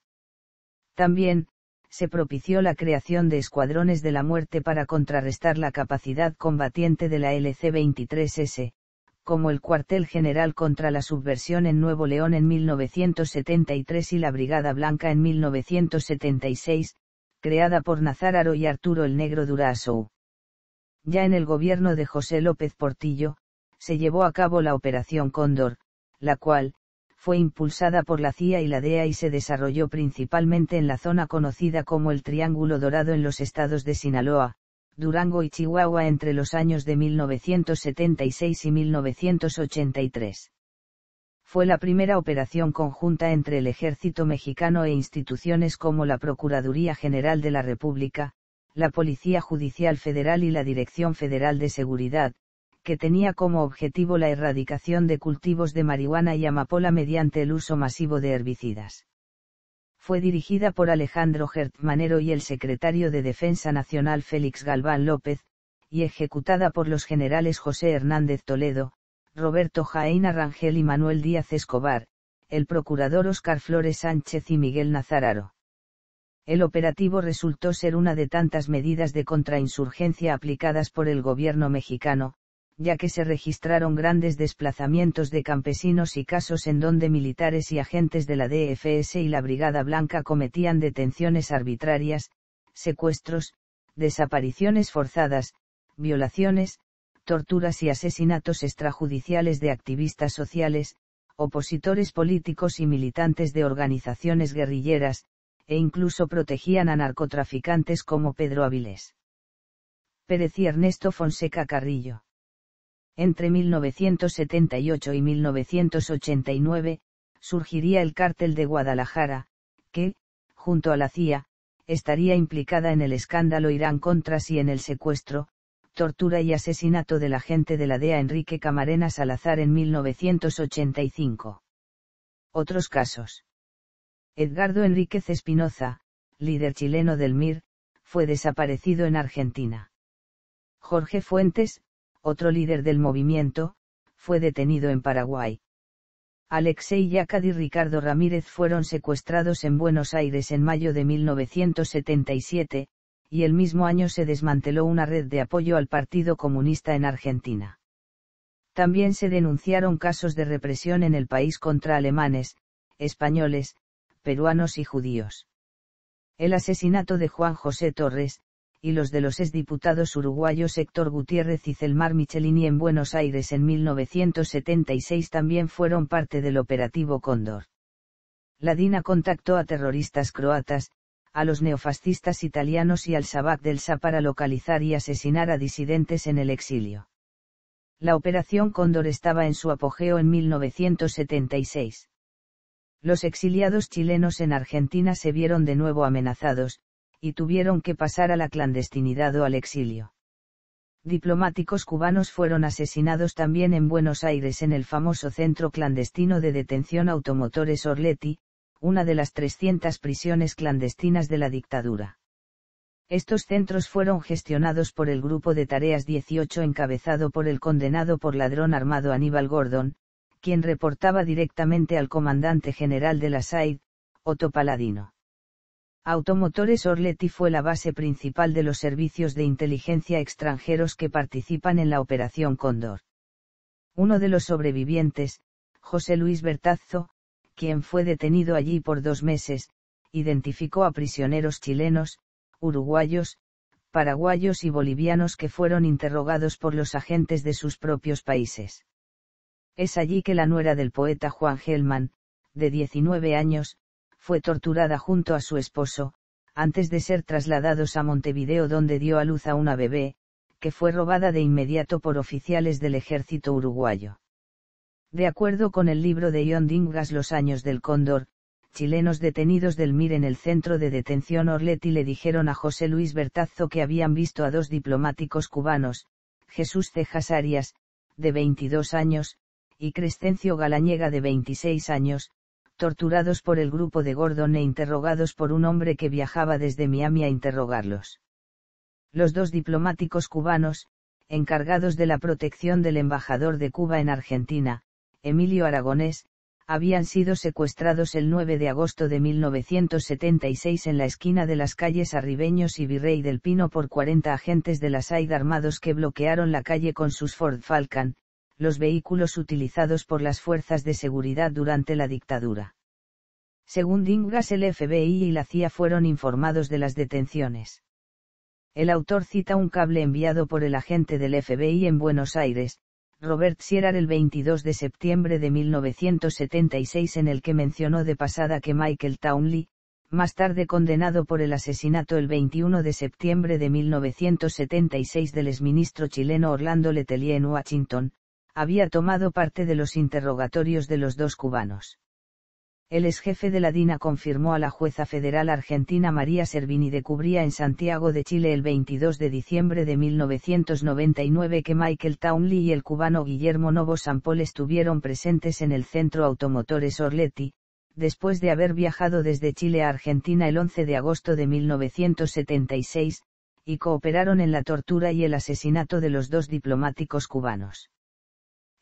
También, se propició la creación de escuadrones de la muerte para contrarrestar la capacidad combatiente de la LC-23S, como el cuartel general contra la subversión en Nuevo León en 1973 y la Brigada Blanca en 1976, creada por Nazáraro y Arturo el Negro Durazo. Ya en el gobierno de José López Portillo, se llevó a cabo la Operación Cóndor, la cual, fue impulsada por la CIA y la DEA y se desarrolló principalmente en la zona conocida como el Triángulo Dorado en los estados de Sinaloa, Durango y Chihuahua entre los años de 1976 y 1983. Fue la primera operación conjunta entre el ejército mexicano e instituciones como la Procuraduría General de la República, la Policía Judicial Federal y la Dirección Federal de Seguridad, que tenía como objetivo la erradicación de cultivos de marihuana y amapola mediante el uso masivo de herbicidas. Fue dirigida por Alejandro Gertmanero y el secretario de Defensa Nacional Félix Galván López, y ejecutada por los generales José Hernández Toledo, Roberto Jaén Rangel y Manuel Díaz Escobar, el procurador Oscar Flores Sánchez y Miguel Nazararo. El operativo resultó ser una de tantas medidas de contrainsurgencia aplicadas por el gobierno mexicano, ya que se registraron grandes desplazamientos de campesinos y casos en donde militares y agentes de la DFS y la Brigada Blanca cometían detenciones arbitrarias, secuestros, desapariciones forzadas, violaciones, torturas y asesinatos extrajudiciales de activistas sociales, opositores políticos y militantes de organizaciones guerrilleras, e incluso protegían a narcotraficantes como Pedro Avilés. Pérez Ernesto Fonseca Carrillo entre 1978 y 1989, surgiría el cártel de Guadalajara, que, junto a la CIA, estaría implicada en el escándalo Irán Contras y en el secuestro, tortura y asesinato de la gente de la DEA Enrique Camarena Salazar en 1985. Otros casos. Edgardo Enríquez Espinoza, líder chileno del MIR, fue desaparecido en Argentina. Jorge Fuentes, otro líder del movimiento, fue detenido en Paraguay. Alexei Yacad y Ricardo Ramírez fueron secuestrados en Buenos Aires en mayo de 1977, y el mismo año se desmanteló una red de apoyo al Partido Comunista en Argentina. También se denunciaron casos de represión en el país contra alemanes, españoles, peruanos y judíos. El asesinato de Juan José Torres, y los de los exdiputados uruguayos Héctor Gutiérrez y Celmar Michelini en Buenos Aires en 1976 también fueron parte del operativo Cóndor. La DINA contactó a terroristas croatas, a los neofascistas italianos y al Sabak del Sa para localizar y asesinar a disidentes en el exilio. La Operación Cóndor estaba en su apogeo en 1976. Los exiliados chilenos en Argentina se vieron de nuevo amenazados, y tuvieron que pasar a la clandestinidad o al exilio. Diplomáticos cubanos fueron asesinados también en Buenos Aires en el famoso centro clandestino de detención automotores Orleti, una de las 300 prisiones clandestinas de la dictadura. Estos centros fueron gestionados por el Grupo de Tareas 18 encabezado por el condenado por ladrón armado Aníbal Gordon, quien reportaba directamente al comandante general de la SAID, Otto Paladino. Automotores Orleti fue la base principal de los servicios de inteligencia extranjeros que participan en la Operación Cóndor. Uno de los sobrevivientes, José Luis Bertazzo, quien fue detenido allí por dos meses, identificó a prisioneros chilenos, uruguayos, paraguayos y bolivianos que fueron interrogados por los agentes de sus propios países. Es allí que la nuera del poeta Juan Gelman, de 19 años, fue torturada junto a su esposo, antes de ser trasladados a Montevideo donde dio a luz a una bebé, que fue robada de inmediato por oficiales del ejército uruguayo. De acuerdo con el libro de Ion Dingas Los años del cóndor, chilenos detenidos del MIR en el centro de detención Orleti le dijeron a José Luis Bertazzo que habían visto a dos diplomáticos cubanos, Jesús Cejas Arias, de 22 años, y Crescencio Galañega de 26 años, torturados por el grupo de Gordon e interrogados por un hombre que viajaba desde Miami a interrogarlos. Los dos diplomáticos cubanos, encargados de la protección del embajador de Cuba en Argentina, Emilio Aragonés, habían sido secuestrados el 9 de agosto de 1976 en la esquina de las calles Arribeños y Virrey del Pino por 40 agentes de la SAID armados que bloquearon la calle con sus Ford Falcon, los vehículos utilizados por las fuerzas de seguridad durante la dictadura. Según Dingas, el FBI y la CIA fueron informados de las detenciones. El autor cita un cable enviado por el agente del FBI en Buenos Aires, Robert Sierra el 22 de septiembre de 1976 en el que mencionó de pasada que Michael Townley, más tarde condenado por el asesinato el 21 de septiembre de 1976 del exministro chileno Orlando Letelier en Washington, había tomado parte de los interrogatorios de los dos cubanos. El jefe de la DINA confirmó a la jueza federal argentina María Servini de Cubría en Santiago de Chile el 22 de diciembre de 1999 que Michael Townley y el cubano Guillermo Novo Sampol estuvieron presentes en el centro Automotores Orletti, después de haber viajado desde Chile a Argentina el 11 de agosto de 1976, y cooperaron en la tortura y el asesinato de los dos diplomáticos cubanos.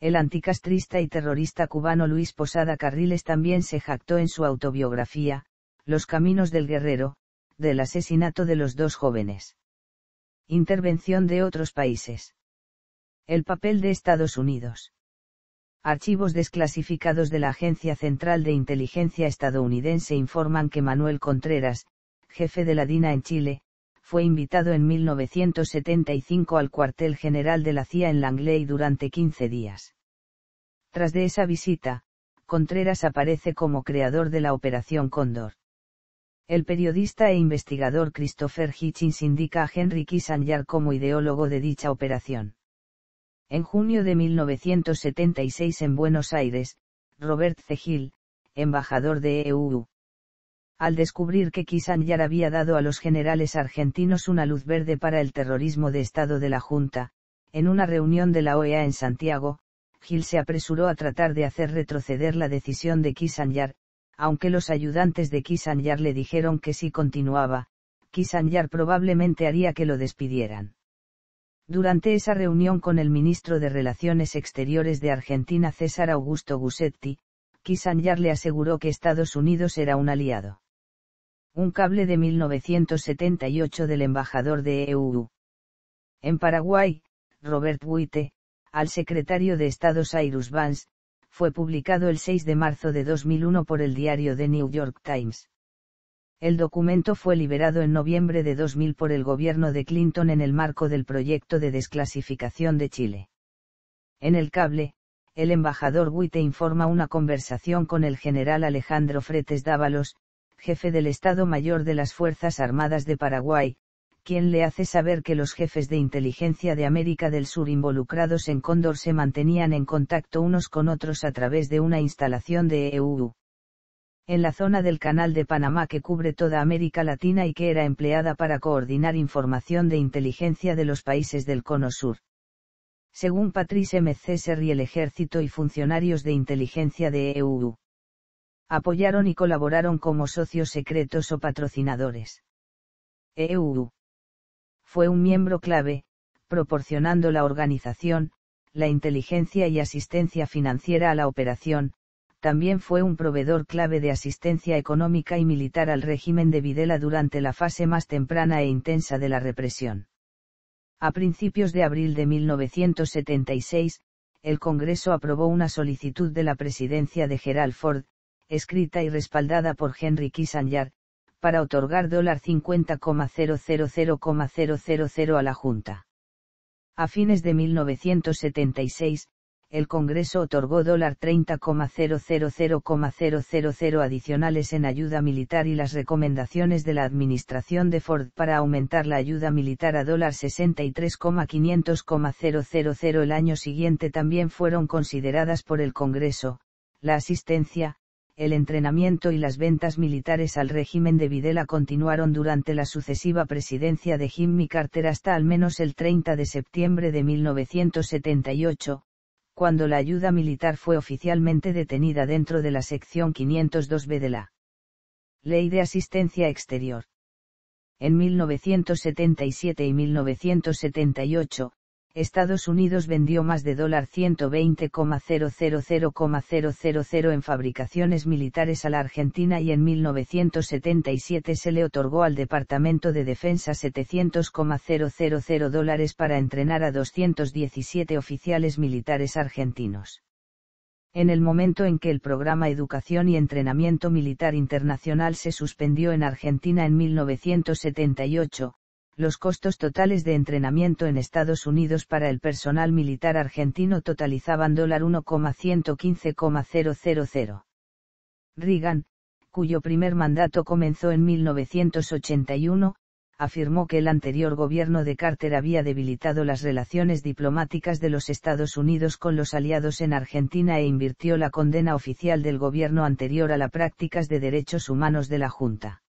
El anticastrista y terrorista cubano Luis Posada Carriles también se jactó en su autobiografía, Los Caminos del Guerrero, del asesinato de los dos jóvenes. Intervención de otros países. El papel de Estados Unidos. Archivos desclasificados de la Agencia Central de Inteligencia estadounidense informan que Manuel Contreras, jefe de la DINA en Chile, fue invitado en 1975 al cuartel general de la CIA en Langley durante 15 días. Tras de esa visita, Contreras aparece como creador de la Operación Cóndor. El periodista e investigador Christopher Hitchens indica a Henry Kissinger como ideólogo de dicha operación. En junio de 1976 en Buenos Aires, Robert Cegil, embajador de EU, al descubrir que Yar había dado a los generales argentinos una luz verde para el terrorismo de Estado de la Junta, en una reunión de la OEA en Santiago, Gil se apresuró a tratar de hacer retroceder la decisión de Yar, aunque los ayudantes de Yar le dijeron que si continuaba, Yar probablemente haría que lo despidieran. Durante esa reunión con el ministro de Relaciones Exteriores de Argentina César Augusto Gussetti, Yar le aseguró que Estados Unidos era un aliado un cable de 1978 del embajador de EU. En Paraguay, Robert Buite, al secretario de Estado Cyrus Vance, fue publicado el 6 de marzo de 2001 por el diario The New York Times. El documento fue liberado en noviembre de 2000 por el gobierno de Clinton en el marco del proyecto de desclasificación de Chile. En el cable, el embajador Witte informa una conversación con el general Alejandro Fretes Dávalos, jefe del Estado Mayor de las Fuerzas Armadas de Paraguay, quien le hace saber que los jefes de inteligencia de América del Sur involucrados en Cóndor se mantenían en contacto unos con otros a través de una instalación de EU. En la zona del Canal de Panamá que cubre toda América Latina y que era empleada para coordinar información de inteligencia de los países del Cono Sur. Según Patrice M. César y el ejército y funcionarios de inteligencia de EU apoyaron y colaboraron como socios secretos o patrocinadores. EU fue un miembro clave, proporcionando la organización, la inteligencia y asistencia financiera a la operación, también fue un proveedor clave de asistencia económica y militar al régimen de Videla durante la fase más temprana e intensa de la represión. A principios de abril de 1976, el Congreso aprobó una solicitud de la presidencia de Gerald Ford, escrita y respaldada por Henry Kissinger, para otorgar dólar $50,000,000 a la Junta. A fines de 1976, el Congreso otorgó dólar $30,000,000 adicionales en ayuda militar y las recomendaciones de la administración de Ford para aumentar la ayuda militar a $63,500,000 el año siguiente también fueron consideradas por el Congreso. La asistencia, el entrenamiento y las ventas militares al régimen de Videla continuaron durante la sucesiva presidencia de Jimmy Carter hasta al menos el 30 de septiembre de 1978, cuando la ayuda militar fue oficialmente detenida dentro de la sección 502B de la Ley de Asistencia Exterior. En 1977 y 1978, Estados Unidos vendió más de $120,000,000 en fabricaciones militares a la Argentina y en 1977 se le otorgó al Departamento de Defensa 700,000 dólares para entrenar a 217 oficiales militares argentinos. En el momento en que el programa Educación y Entrenamiento Militar Internacional se suspendió en Argentina en 1978, los costos totales de entrenamiento en Estados Unidos para el personal militar argentino totalizaban dólar $1,115,000. Reagan, cuyo primer mandato comenzó en 1981, afirmó que el anterior gobierno de Carter había debilitado las relaciones diplomáticas de los Estados Unidos con los aliados en Argentina e invirtió la condena oficial del gobierno anterior a las prácticas de derechos humanos de la Junta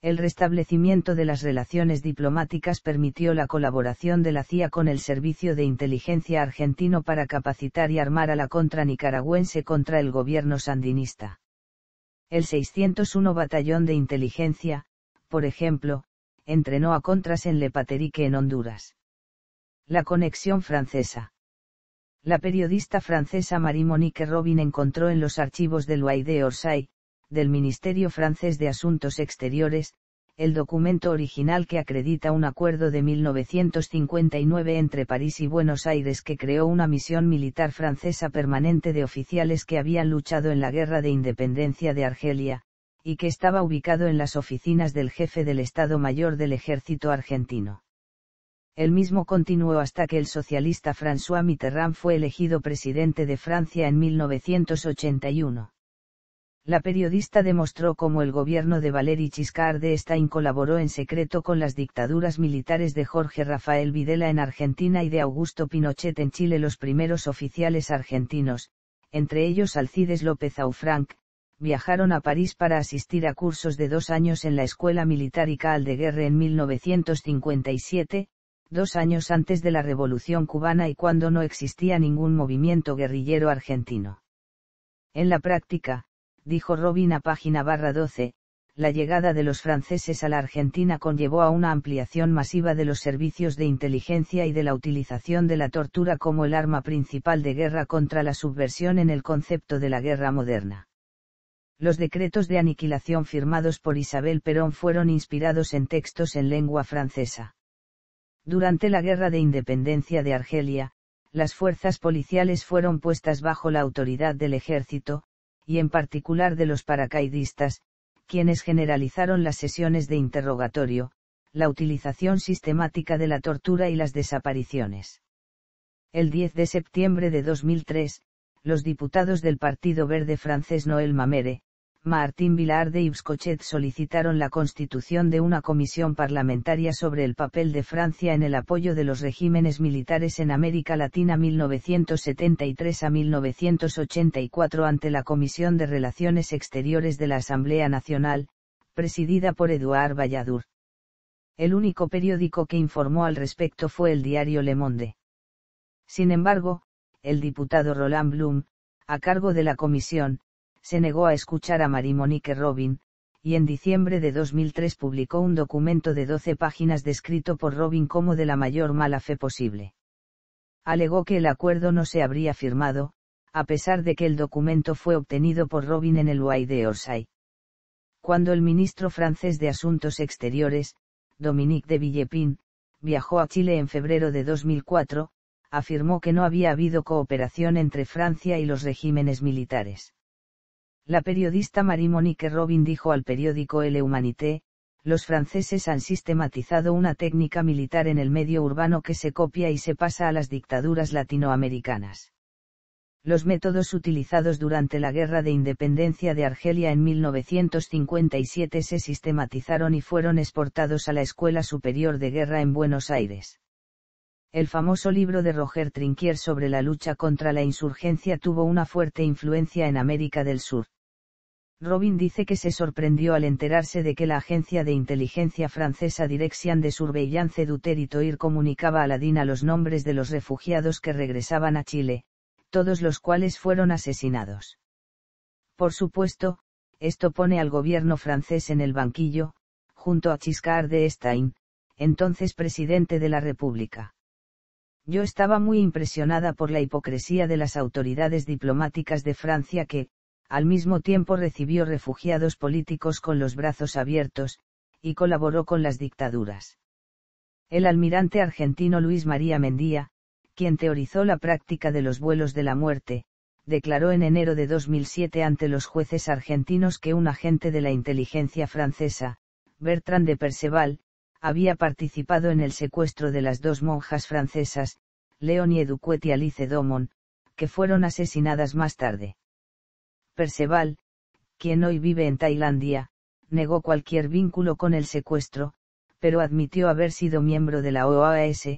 el restablecimiento de las relaciones diplomáticas permitió la colaboración de la CIA con el Servicio de Inteligencia argentino para capacitar y armar a la contra nicaragüense contra el gobierno sandinista. El 601 Batallón de Inteligencia, por ejemplo, entrenó a contras en Lepaterique en Honduras. La conexión francesa. La periodista francesa Marie Monique Robin encontró en los archivos del Loire de Orsay, del Ministerio francés de Asuntos Exteriores, el documento original que acredita un acuerdo de 1959 entre París y Buenos Aires que creó una misión militar francesa permanente de oficiales que habían luchado en la Guerra de Independencia de Argelia, y que estaba ubicado en las oficinas del jefe del Estado Mayor del Ejército argentino. El mismo continuó hasta que el socialista François Mitterrand fue elegido presidente de Francia en 1981 la periodista demostró cómo el gobierno de Chiscard de Stein colaboró en secreto con las dictaduras militares de Jorge Rafael Videla en Argentina y de Augusto Pinochet en Chile. Los primeros oficiales argentinos, entre ellos Alcides López Aufranc, viajaron a París para asistir a cursos de dos años en la Escuela Militar Cal de Guerre en 1957, dos años antes de la Revolución cubana y cuando no existía ningún movimiento guerrillero argentino. En la práctica, dijo Robin a página barra 12, la llegada de los franceses a la Argentina conllevó a una ampliación masiva de los servicios de inteligencia y de la utilización de la tortura como el arma principal de guerra contra la subversión en el concepto de la guerra moderna. Los decretos de aniquilación firmados por Isabel Perón fueron inspirados en textos en lengua francesa. Durante la Guerra de Independencia de Argelia, las fuerzas policiales fueron puestas bajo la autoridad del ejército, y en particular de los paracaidistas, quienes generalizaron las sesiones de interrogatorio, la utilización sistemática de la tortura y las desapariciones. El 10 de septiembre de 2003, los diputados del Partido Verde francés Noel Mamere, Martín Vilar de Ibscochet solicitaron la constitución de una comisión parlamentaria sobre el papel de Francia en el apoyo de los regímenes militares en América Latina 1973 a 1984 ante la Comisión de Relaciones Exteriores de la Asamblea Nacional, presidida por Eduard Valladur. El único periódico que informó al respecto fue el diario Le Monde. Sin embargo, el diputado Roland Blum, a cargo de la comisión, se negó a escuchar a Marie Monique Robin, y en diciembre de 2003 publicó un documento de 12 páginas descrito por Robin como de la mayor mala fe posible. Alegó que el acuerdo no se habría firmado, a pesar de que el documento fue obtenido por Robin en el UAI de Orsay. Cuando el ministro francés de Asuntos Exteriores, Dominique de Villepin, viajó a Chile en febrero de 2004, afirmó que no había habido cooperación entre Francia y los regímenes militares. La periodista Marie-Monique Robin dijo al periódico Le Humanité, los franceses han sistematizado una técnica militar en el medio urbano que se copia y se pasa a las dictaduras latinoamericanas. Los métodos utilizados durante la Guerra de Independencia de Argelia en 1957 se sistematizaron y fueron exportados a la Escuela Superior de Guerra en Buenos Aires. El famoso libro de Roger Trinquier sobre la lucha contra la insurgencia tuvo una fuerte influencia en América del Sur. Robin dice que se sorprendió al enterarse de que la agencia de inteligencia francesa Direction de Surveillance du comunicaba a la DINA los nombres de los refugiados que regresaban a Chile, todos los cuales fueron asesinados. Por supuesto, esto pone al gobierno francés en el banquillo, junto a Chiscard de Stein, entonces presidente de la República. Yo estaba muy impresionada por la hipocresía de las autoridades diplomáticas de Francia que, al mismo tiempo recibió refugiados políticos con los brazos abiertos, y colaboró con las dictaduras. El almirante argentino Luis María Mendía, quien teorizó la práctica de los vuelos de la muerte, declaró en enero de 2007 ante los jueces argentinos que un agente de la inteligencia francesa, Bertrand de Perceval, había participado en el secuestro de las dos monjas francesas, Leonie y y Alice Domon, que fueron asesinadas más tarde. Perceval, quien hoy vive en Tailandia, negó cualquier vínculo con el secuestro, pero admitió haber sido miembro de la OAS,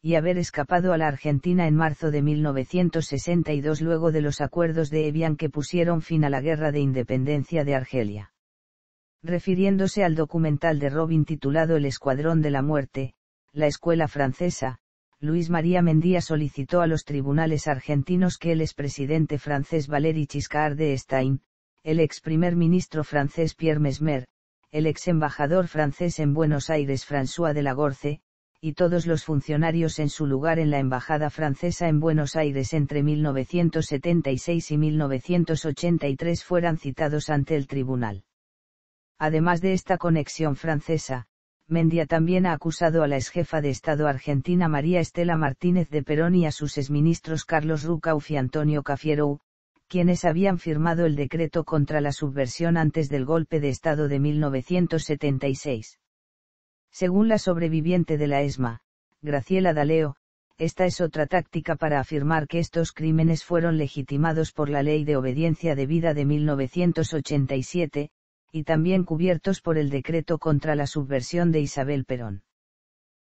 y haber escapado a la Argentina en marzo de 1962 luego de los acuerdos de Evian que pusieron fin a la guerra de independencia de Argelia. Refiriéndose al documental de Robin titulado El Escuadrón de la Muerte, la escuela francesa, Luis María Mendía solicitó a los tribunales argentinos que el expresidente francés Valéry de d'Estaing, el ex primer ministro francés Pierre Mesmer, el ex embajador francés en Buenos Aires François de la Gorce, y todos los funcionarios en su lugar en la Embajada Francesa en Buenos Aires entre 1976 y 1983 fueran citados ante el tribunal. Además de esta conexión francesa, Mendia también ha acusado a la exjefa de Estado argentina María Estela Martínez de Perón y a sus exministros Carlos Rucauf y Antonio Cafiero, quienes habían firmado el decreto contra la subversión antes del golpe de Estado de 1976. Según la sobreviviente de la ESMA, Graciela Daleo, esta es otra táctica para afirmar que estos crímenes fueron legitimados por la Ley de Obediencia Debida de 1987, y también cubiertos por el decreto contra la subversión de Isabel Perón.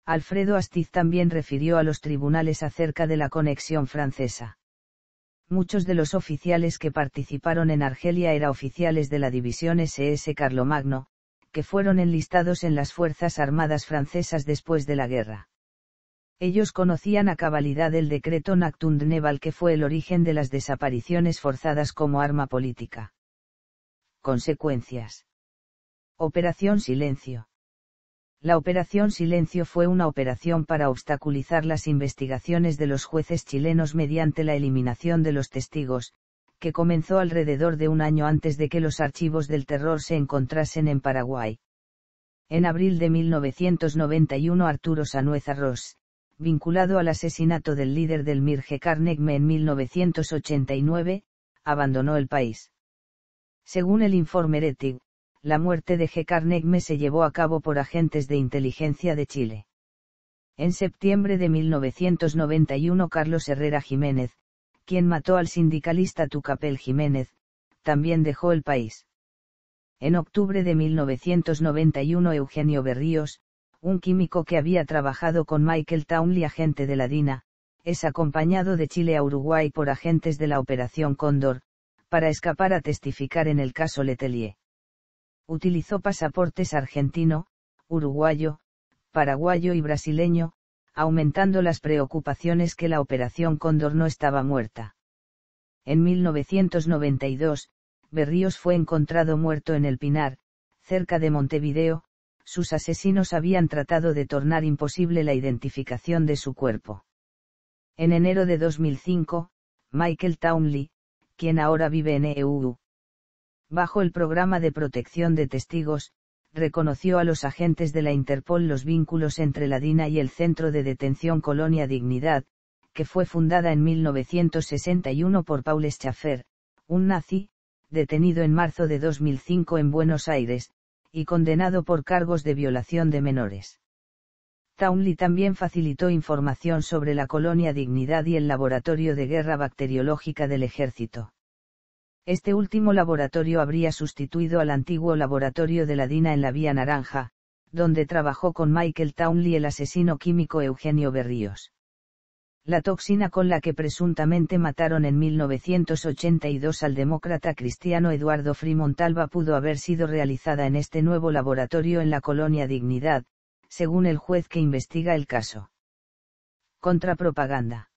Alfredo Astiz también refirió a los tribunales acerca de la conexión francesa. Muchos de los oficiales que participaron en Argelia eran oficiales de la división SS Carlomagno, que fueron enlistados en las Fuerzas Armadas francesas después de la guerra. Ellos conocían a cabalidad el decreto Nactund Neval que fue el origen de las desapariciones forzadas como arma política. Consecuencias. Operación Silencio. La Operación Silencio fue una operación para obstaculizar las investigaciones de los jueces chilenos mediante la eliminación de los testigos, que comenzó alrededor de un año antes de que los archivos del terror se encontrasen en Paraguay. En abril de 1991 Arturo Sanuez Arroz, vinculado al asesinato del líder del Mirge Carnegme en 1989, abandonó el país. Según el informe Retig, la muerte de Carnegme se llevó a cabo por agentes de inteligencia de Chile. En septiembre de 1991 Carlos Herrera Jiménez, quien mató al sindicalista Tucapel Jiménez, también dejó el país. En octubre de 1991 Eugenio Berríos, un químico que había trabajado con Michael Townley agente de la DINA, es acompañado de Chile a Uruguay por agentes de la Operación Cóndor, para escapar a testificar en el caso Letelier. Utilizó pasaportes argentino, uruguayo, paraguayo y brasileño, aumentando las preocupaciones que la Operación Cóndor no estaba muerta. En 1992, Berríos fue encontrado muerto en el Pinar, cerca de Montevideo, sus asesinos habían tratado de tornar imposible la identificación de su cuerpo. En enero de 2005, Michael Townley, quien ahora vive en EU. Bajo el programa de protección de testigos, reconoció a los agentes de la Interpol los vínculos entre la DINA y el Centro de Detención Colonia Dignidad, que fue fundada en 1961 por Paul Schaffer, un nazi, detenido en marzo de 2005 en Buenos Aires, y condenado por cargos de violación de menores. Townley también facilitó información sobre la colonia Dignidad y el laboratorio de guerra bacteriológica del ejército. Este último laboratorio habría sustituido al antiguo laboratorio de la DINA en la Vía Naranja, donde trabajó con Michael Townley el asesino químico Eugenio Berríos. La toxina con la que presuntamente mataron en 1982 al demócrata cristiano Eduardo Frimontalva pudo haber sido realizada en este nuevo laboratorio en la colonia Dignidad, según el juez que investiga el caso. Contrapropaganda.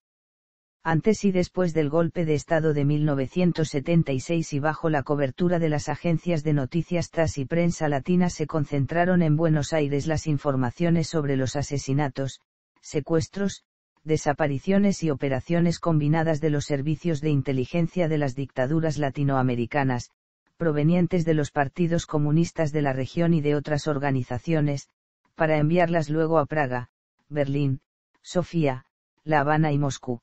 Antes y después del golpe de Estado de 1976 y bajo la cobertura de las agencias de noticias TAS y prensa latina se concentraron en Buenos Aires las informaciones sobre los asesinatos, secuestros, desapariciones y operaciones combinadas de los servicios de inteligencia de las dictaduras latinoamericanas, provenientes de los partidos comunistas de la región y de otras organizaciones, para enviarlas luego a Praga, Berlín, Sofía, La Habana y Moscú.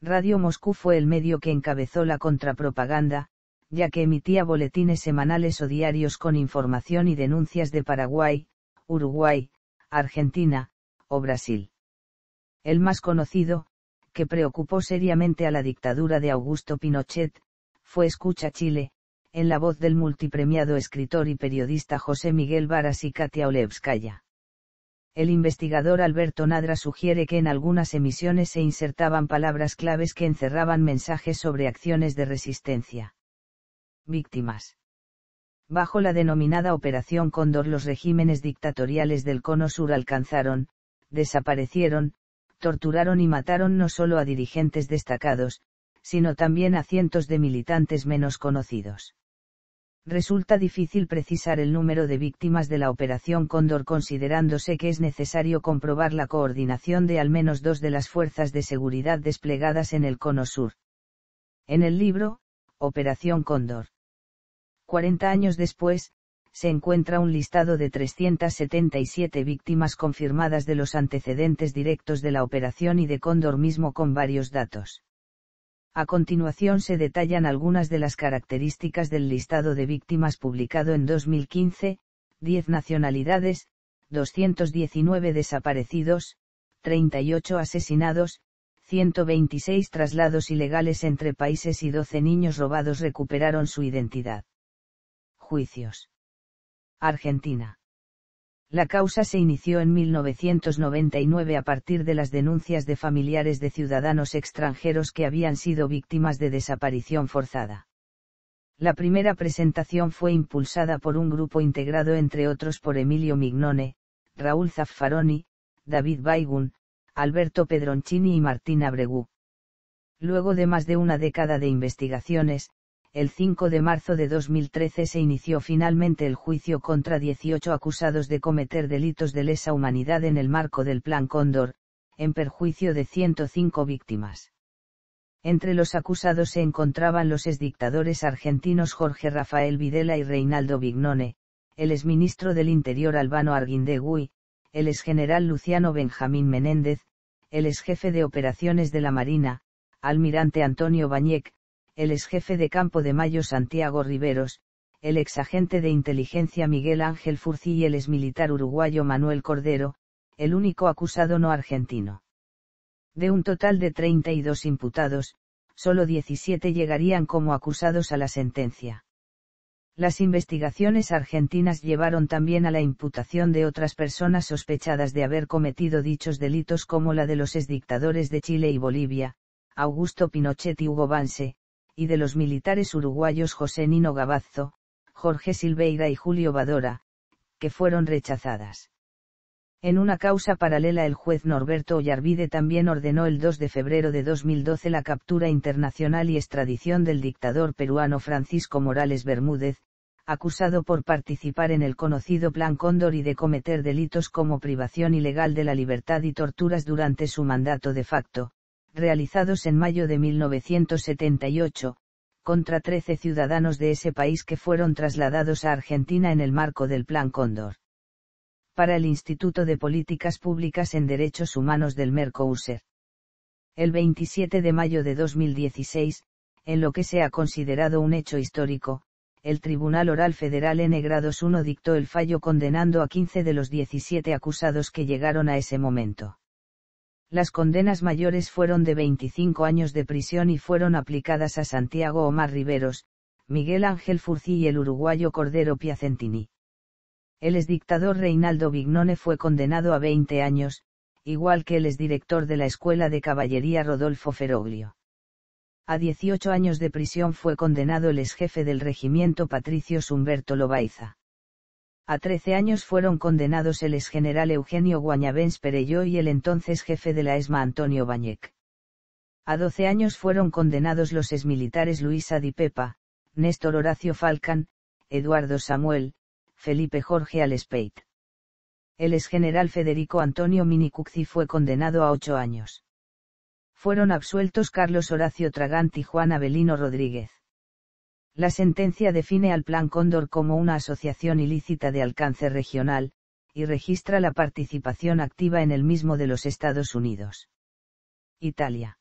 Radio Moscú fue el medio que encabezó la contrapropaganda, ya que emitía boletines semanales o diarios con información y denuncias de Paraguay, Uruguay, Argentina, o Brasil. El más conocido, que preocupó seriamente a la dictadura de Augusto Pinochet, fue Escucha Chile, en la voz del multipremiado escritor y periodista José Miguel Varas y Katia Olevskaya. El investigador Alberto Nadra sugiere que en algunas emisiones se insertaban palabras claves que encerraban mensajes sobre acciones de resistencia. Víctimas. Bajo la denominada Operación Cóndor los regímenes dictatoriales del Cono Sur alcanzaron, desaparecieron, torturaron y mataron no solo a dirigentes destacados, sino también a cientos de militantes menos conocidos resulta difícil precisar el número de víctimas de la Operación Cóndor considerándose que es necesario comprobar la coordinación de al menos dos de las fuerzas de seguridad desplegadas en el Cono Sur. En el libro, Operación Cóndor. 40 años después, se encuentra un listado de 377 víctimas confirmadas de los antecedentes directos de la operación y de Cóndor mismo con varios datos. A continuación se detallan algunas de las características del listado de víctimas publicado en 2015, 10 nacionalidades, 219 desaparecidos, 38 asesinados, 126 traslados ilegales entre países y 12 niños robados recuperaron su identidad. Juicios. Argentina. La causa se inició en 1999 a partir de las denuncias de familiares de ciudadanos extranjeros que habían sido víctimas de desaparición forzada. La primera presentación fue impulsada por un grupo integrado entre otros por Emilio Mignone, Raúl Zaffaroni, David Baigun, Alberto Pedroncini y Martín Bregu. Luego de más de una década de investigaciones, el 5 de marzo de 2013 se inició finalmente el juicio contra 18 acusados de cometer delitos de lesa humanidad en el marco del Plan Cóndor, en perjuicio de 105 víctimas. Entre los acusados se encontraban los exdictadores argentinos Jorge Rafael Videla y Reinaldo Vignone, el exministro del Interior Albano Arguindegui, el exgeneral Luciano Benjamín Menéndez, el exjefe de operaciones de la Marina, almirante Antonio Bañec el ex jefe de campo de Mayo Santiago Riveros, el ex agente de inteligencia Miguel Ángel Furci y el ex militar uruguayo Manuel Cordero, el único acusado no argentino. De un total de 32 imputados, solo 17 llegarían como acusados a la sentencia. Las investigaciones argentinas llevaron también a la imputación de otras personas sospechadas de haber cometido dichos delitos como la de los dictadores de Chile y Bolivia, Augusto Pinochet y Hugo Banse, y de los militares uruguayos José Nino Gavazzo, Jorge Silveira y Julio Badora, que fueron rechazadas. En una causa paralela el juez Norberto Ollarvide también ordenó el 2 de febrero de 2012 la captura internacional y extradición del dictador peruano Francisco Morales Bermúdez, acusado por participar en el conocido Plan Cóndor y de cometer delitos como privación ilegal de la libertad y torturas durante su mandato de facto, realizados en mayo de 1978, contra 13 ciudadanos de ese país que fueron trasladados a Argentina en el marco del Plan Cóndor. Para el Instituto de Políticas Públicas en Derechos Humanos del Mercosur. El 27 de mayo de 2016, en lo que se ha considerado un hecho histórico, el Tribunal Oral Federal N grados 1 dictó el fallo condenando a 15 de los 17 acusados que llegaron a ese momento. Las condenas mayores fueron de 25 años de prisión y fueron aplicadas a Santiago Omar Riveros, Miguel Ángel Furcí y el uruguayo Cordero Piacentini. El exdictador Reinaldo Vignone fue condenado a 20 años, igual que el exdirector de la Escuela de Caballería Rodolfo Feroglio. A 18 años de prisión fue condenado el exjefe del regimiento Patricio Humberto Lobaiza a 13 años fueron condenados el exgeneral Eugenio Guañabens Perelló y el entonces jefe de la ESMA Antonio Bañec. A 12 años fueron condenados los exmilitares Luisa Di Pepa, Néstor Horacio Falcán, Eduardo Samuel, Felipe Jorge Alespeit. El exgeneral Federico Antonio Minicucci fue condenado a 8 años. Fueron absueltos Carlos Horacio Tragant y Juan Abelino Rodríguez. La sentencia define al Plan Cóndor como una asociación ilícita de alcance regional, y registra la participación activa en el mismo de los Estados Unidos. Italia.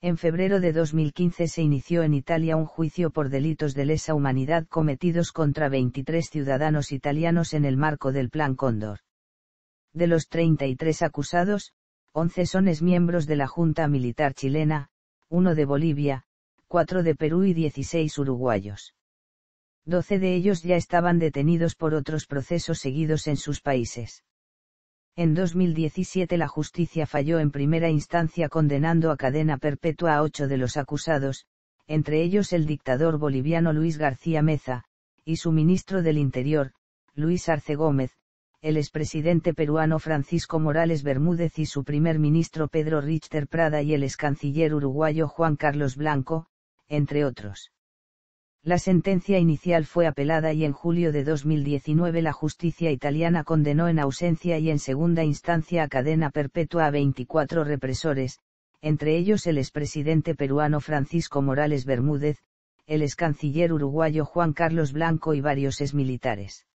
En febrero de 2015 se inició en Italia un juicio por delitos de lesa humanidad cometidos contra 23 ciudadanos italianos en el marco del Plan Cóndor. De los 33 acusados, 11 son miembros de la Junta Militar Chilena, uno de Bolivia, 4 de Perú y 16 uruguayos. 12 de ellos ya estaban detenidos por otros procesos seguidos en sus países. En 2017 la justicia falló en primera instancia condenando a cadena perpetua a ocho de los acusados, entre ellos el dictador boliviano Luis García Meza, y su ministro del Interior, Luis Arce Gómez, el expresidente peruano Francisco Morales Bermúdez y su primer ministro Pedro Richter Prada y el excanciller uruguayo Juan Carlos Blanco, entre otros. La sentencia inicial fue apelada y en julio de 2019 la justicia italiana condenó en ausencia y en segunda instancia a cadena perpetua a 24 represores, entre ellos el expresidente peruano Francisco Morales Bermúdez, el excanciller uruguayo Juan Carlos Blanco y varios exmilitares.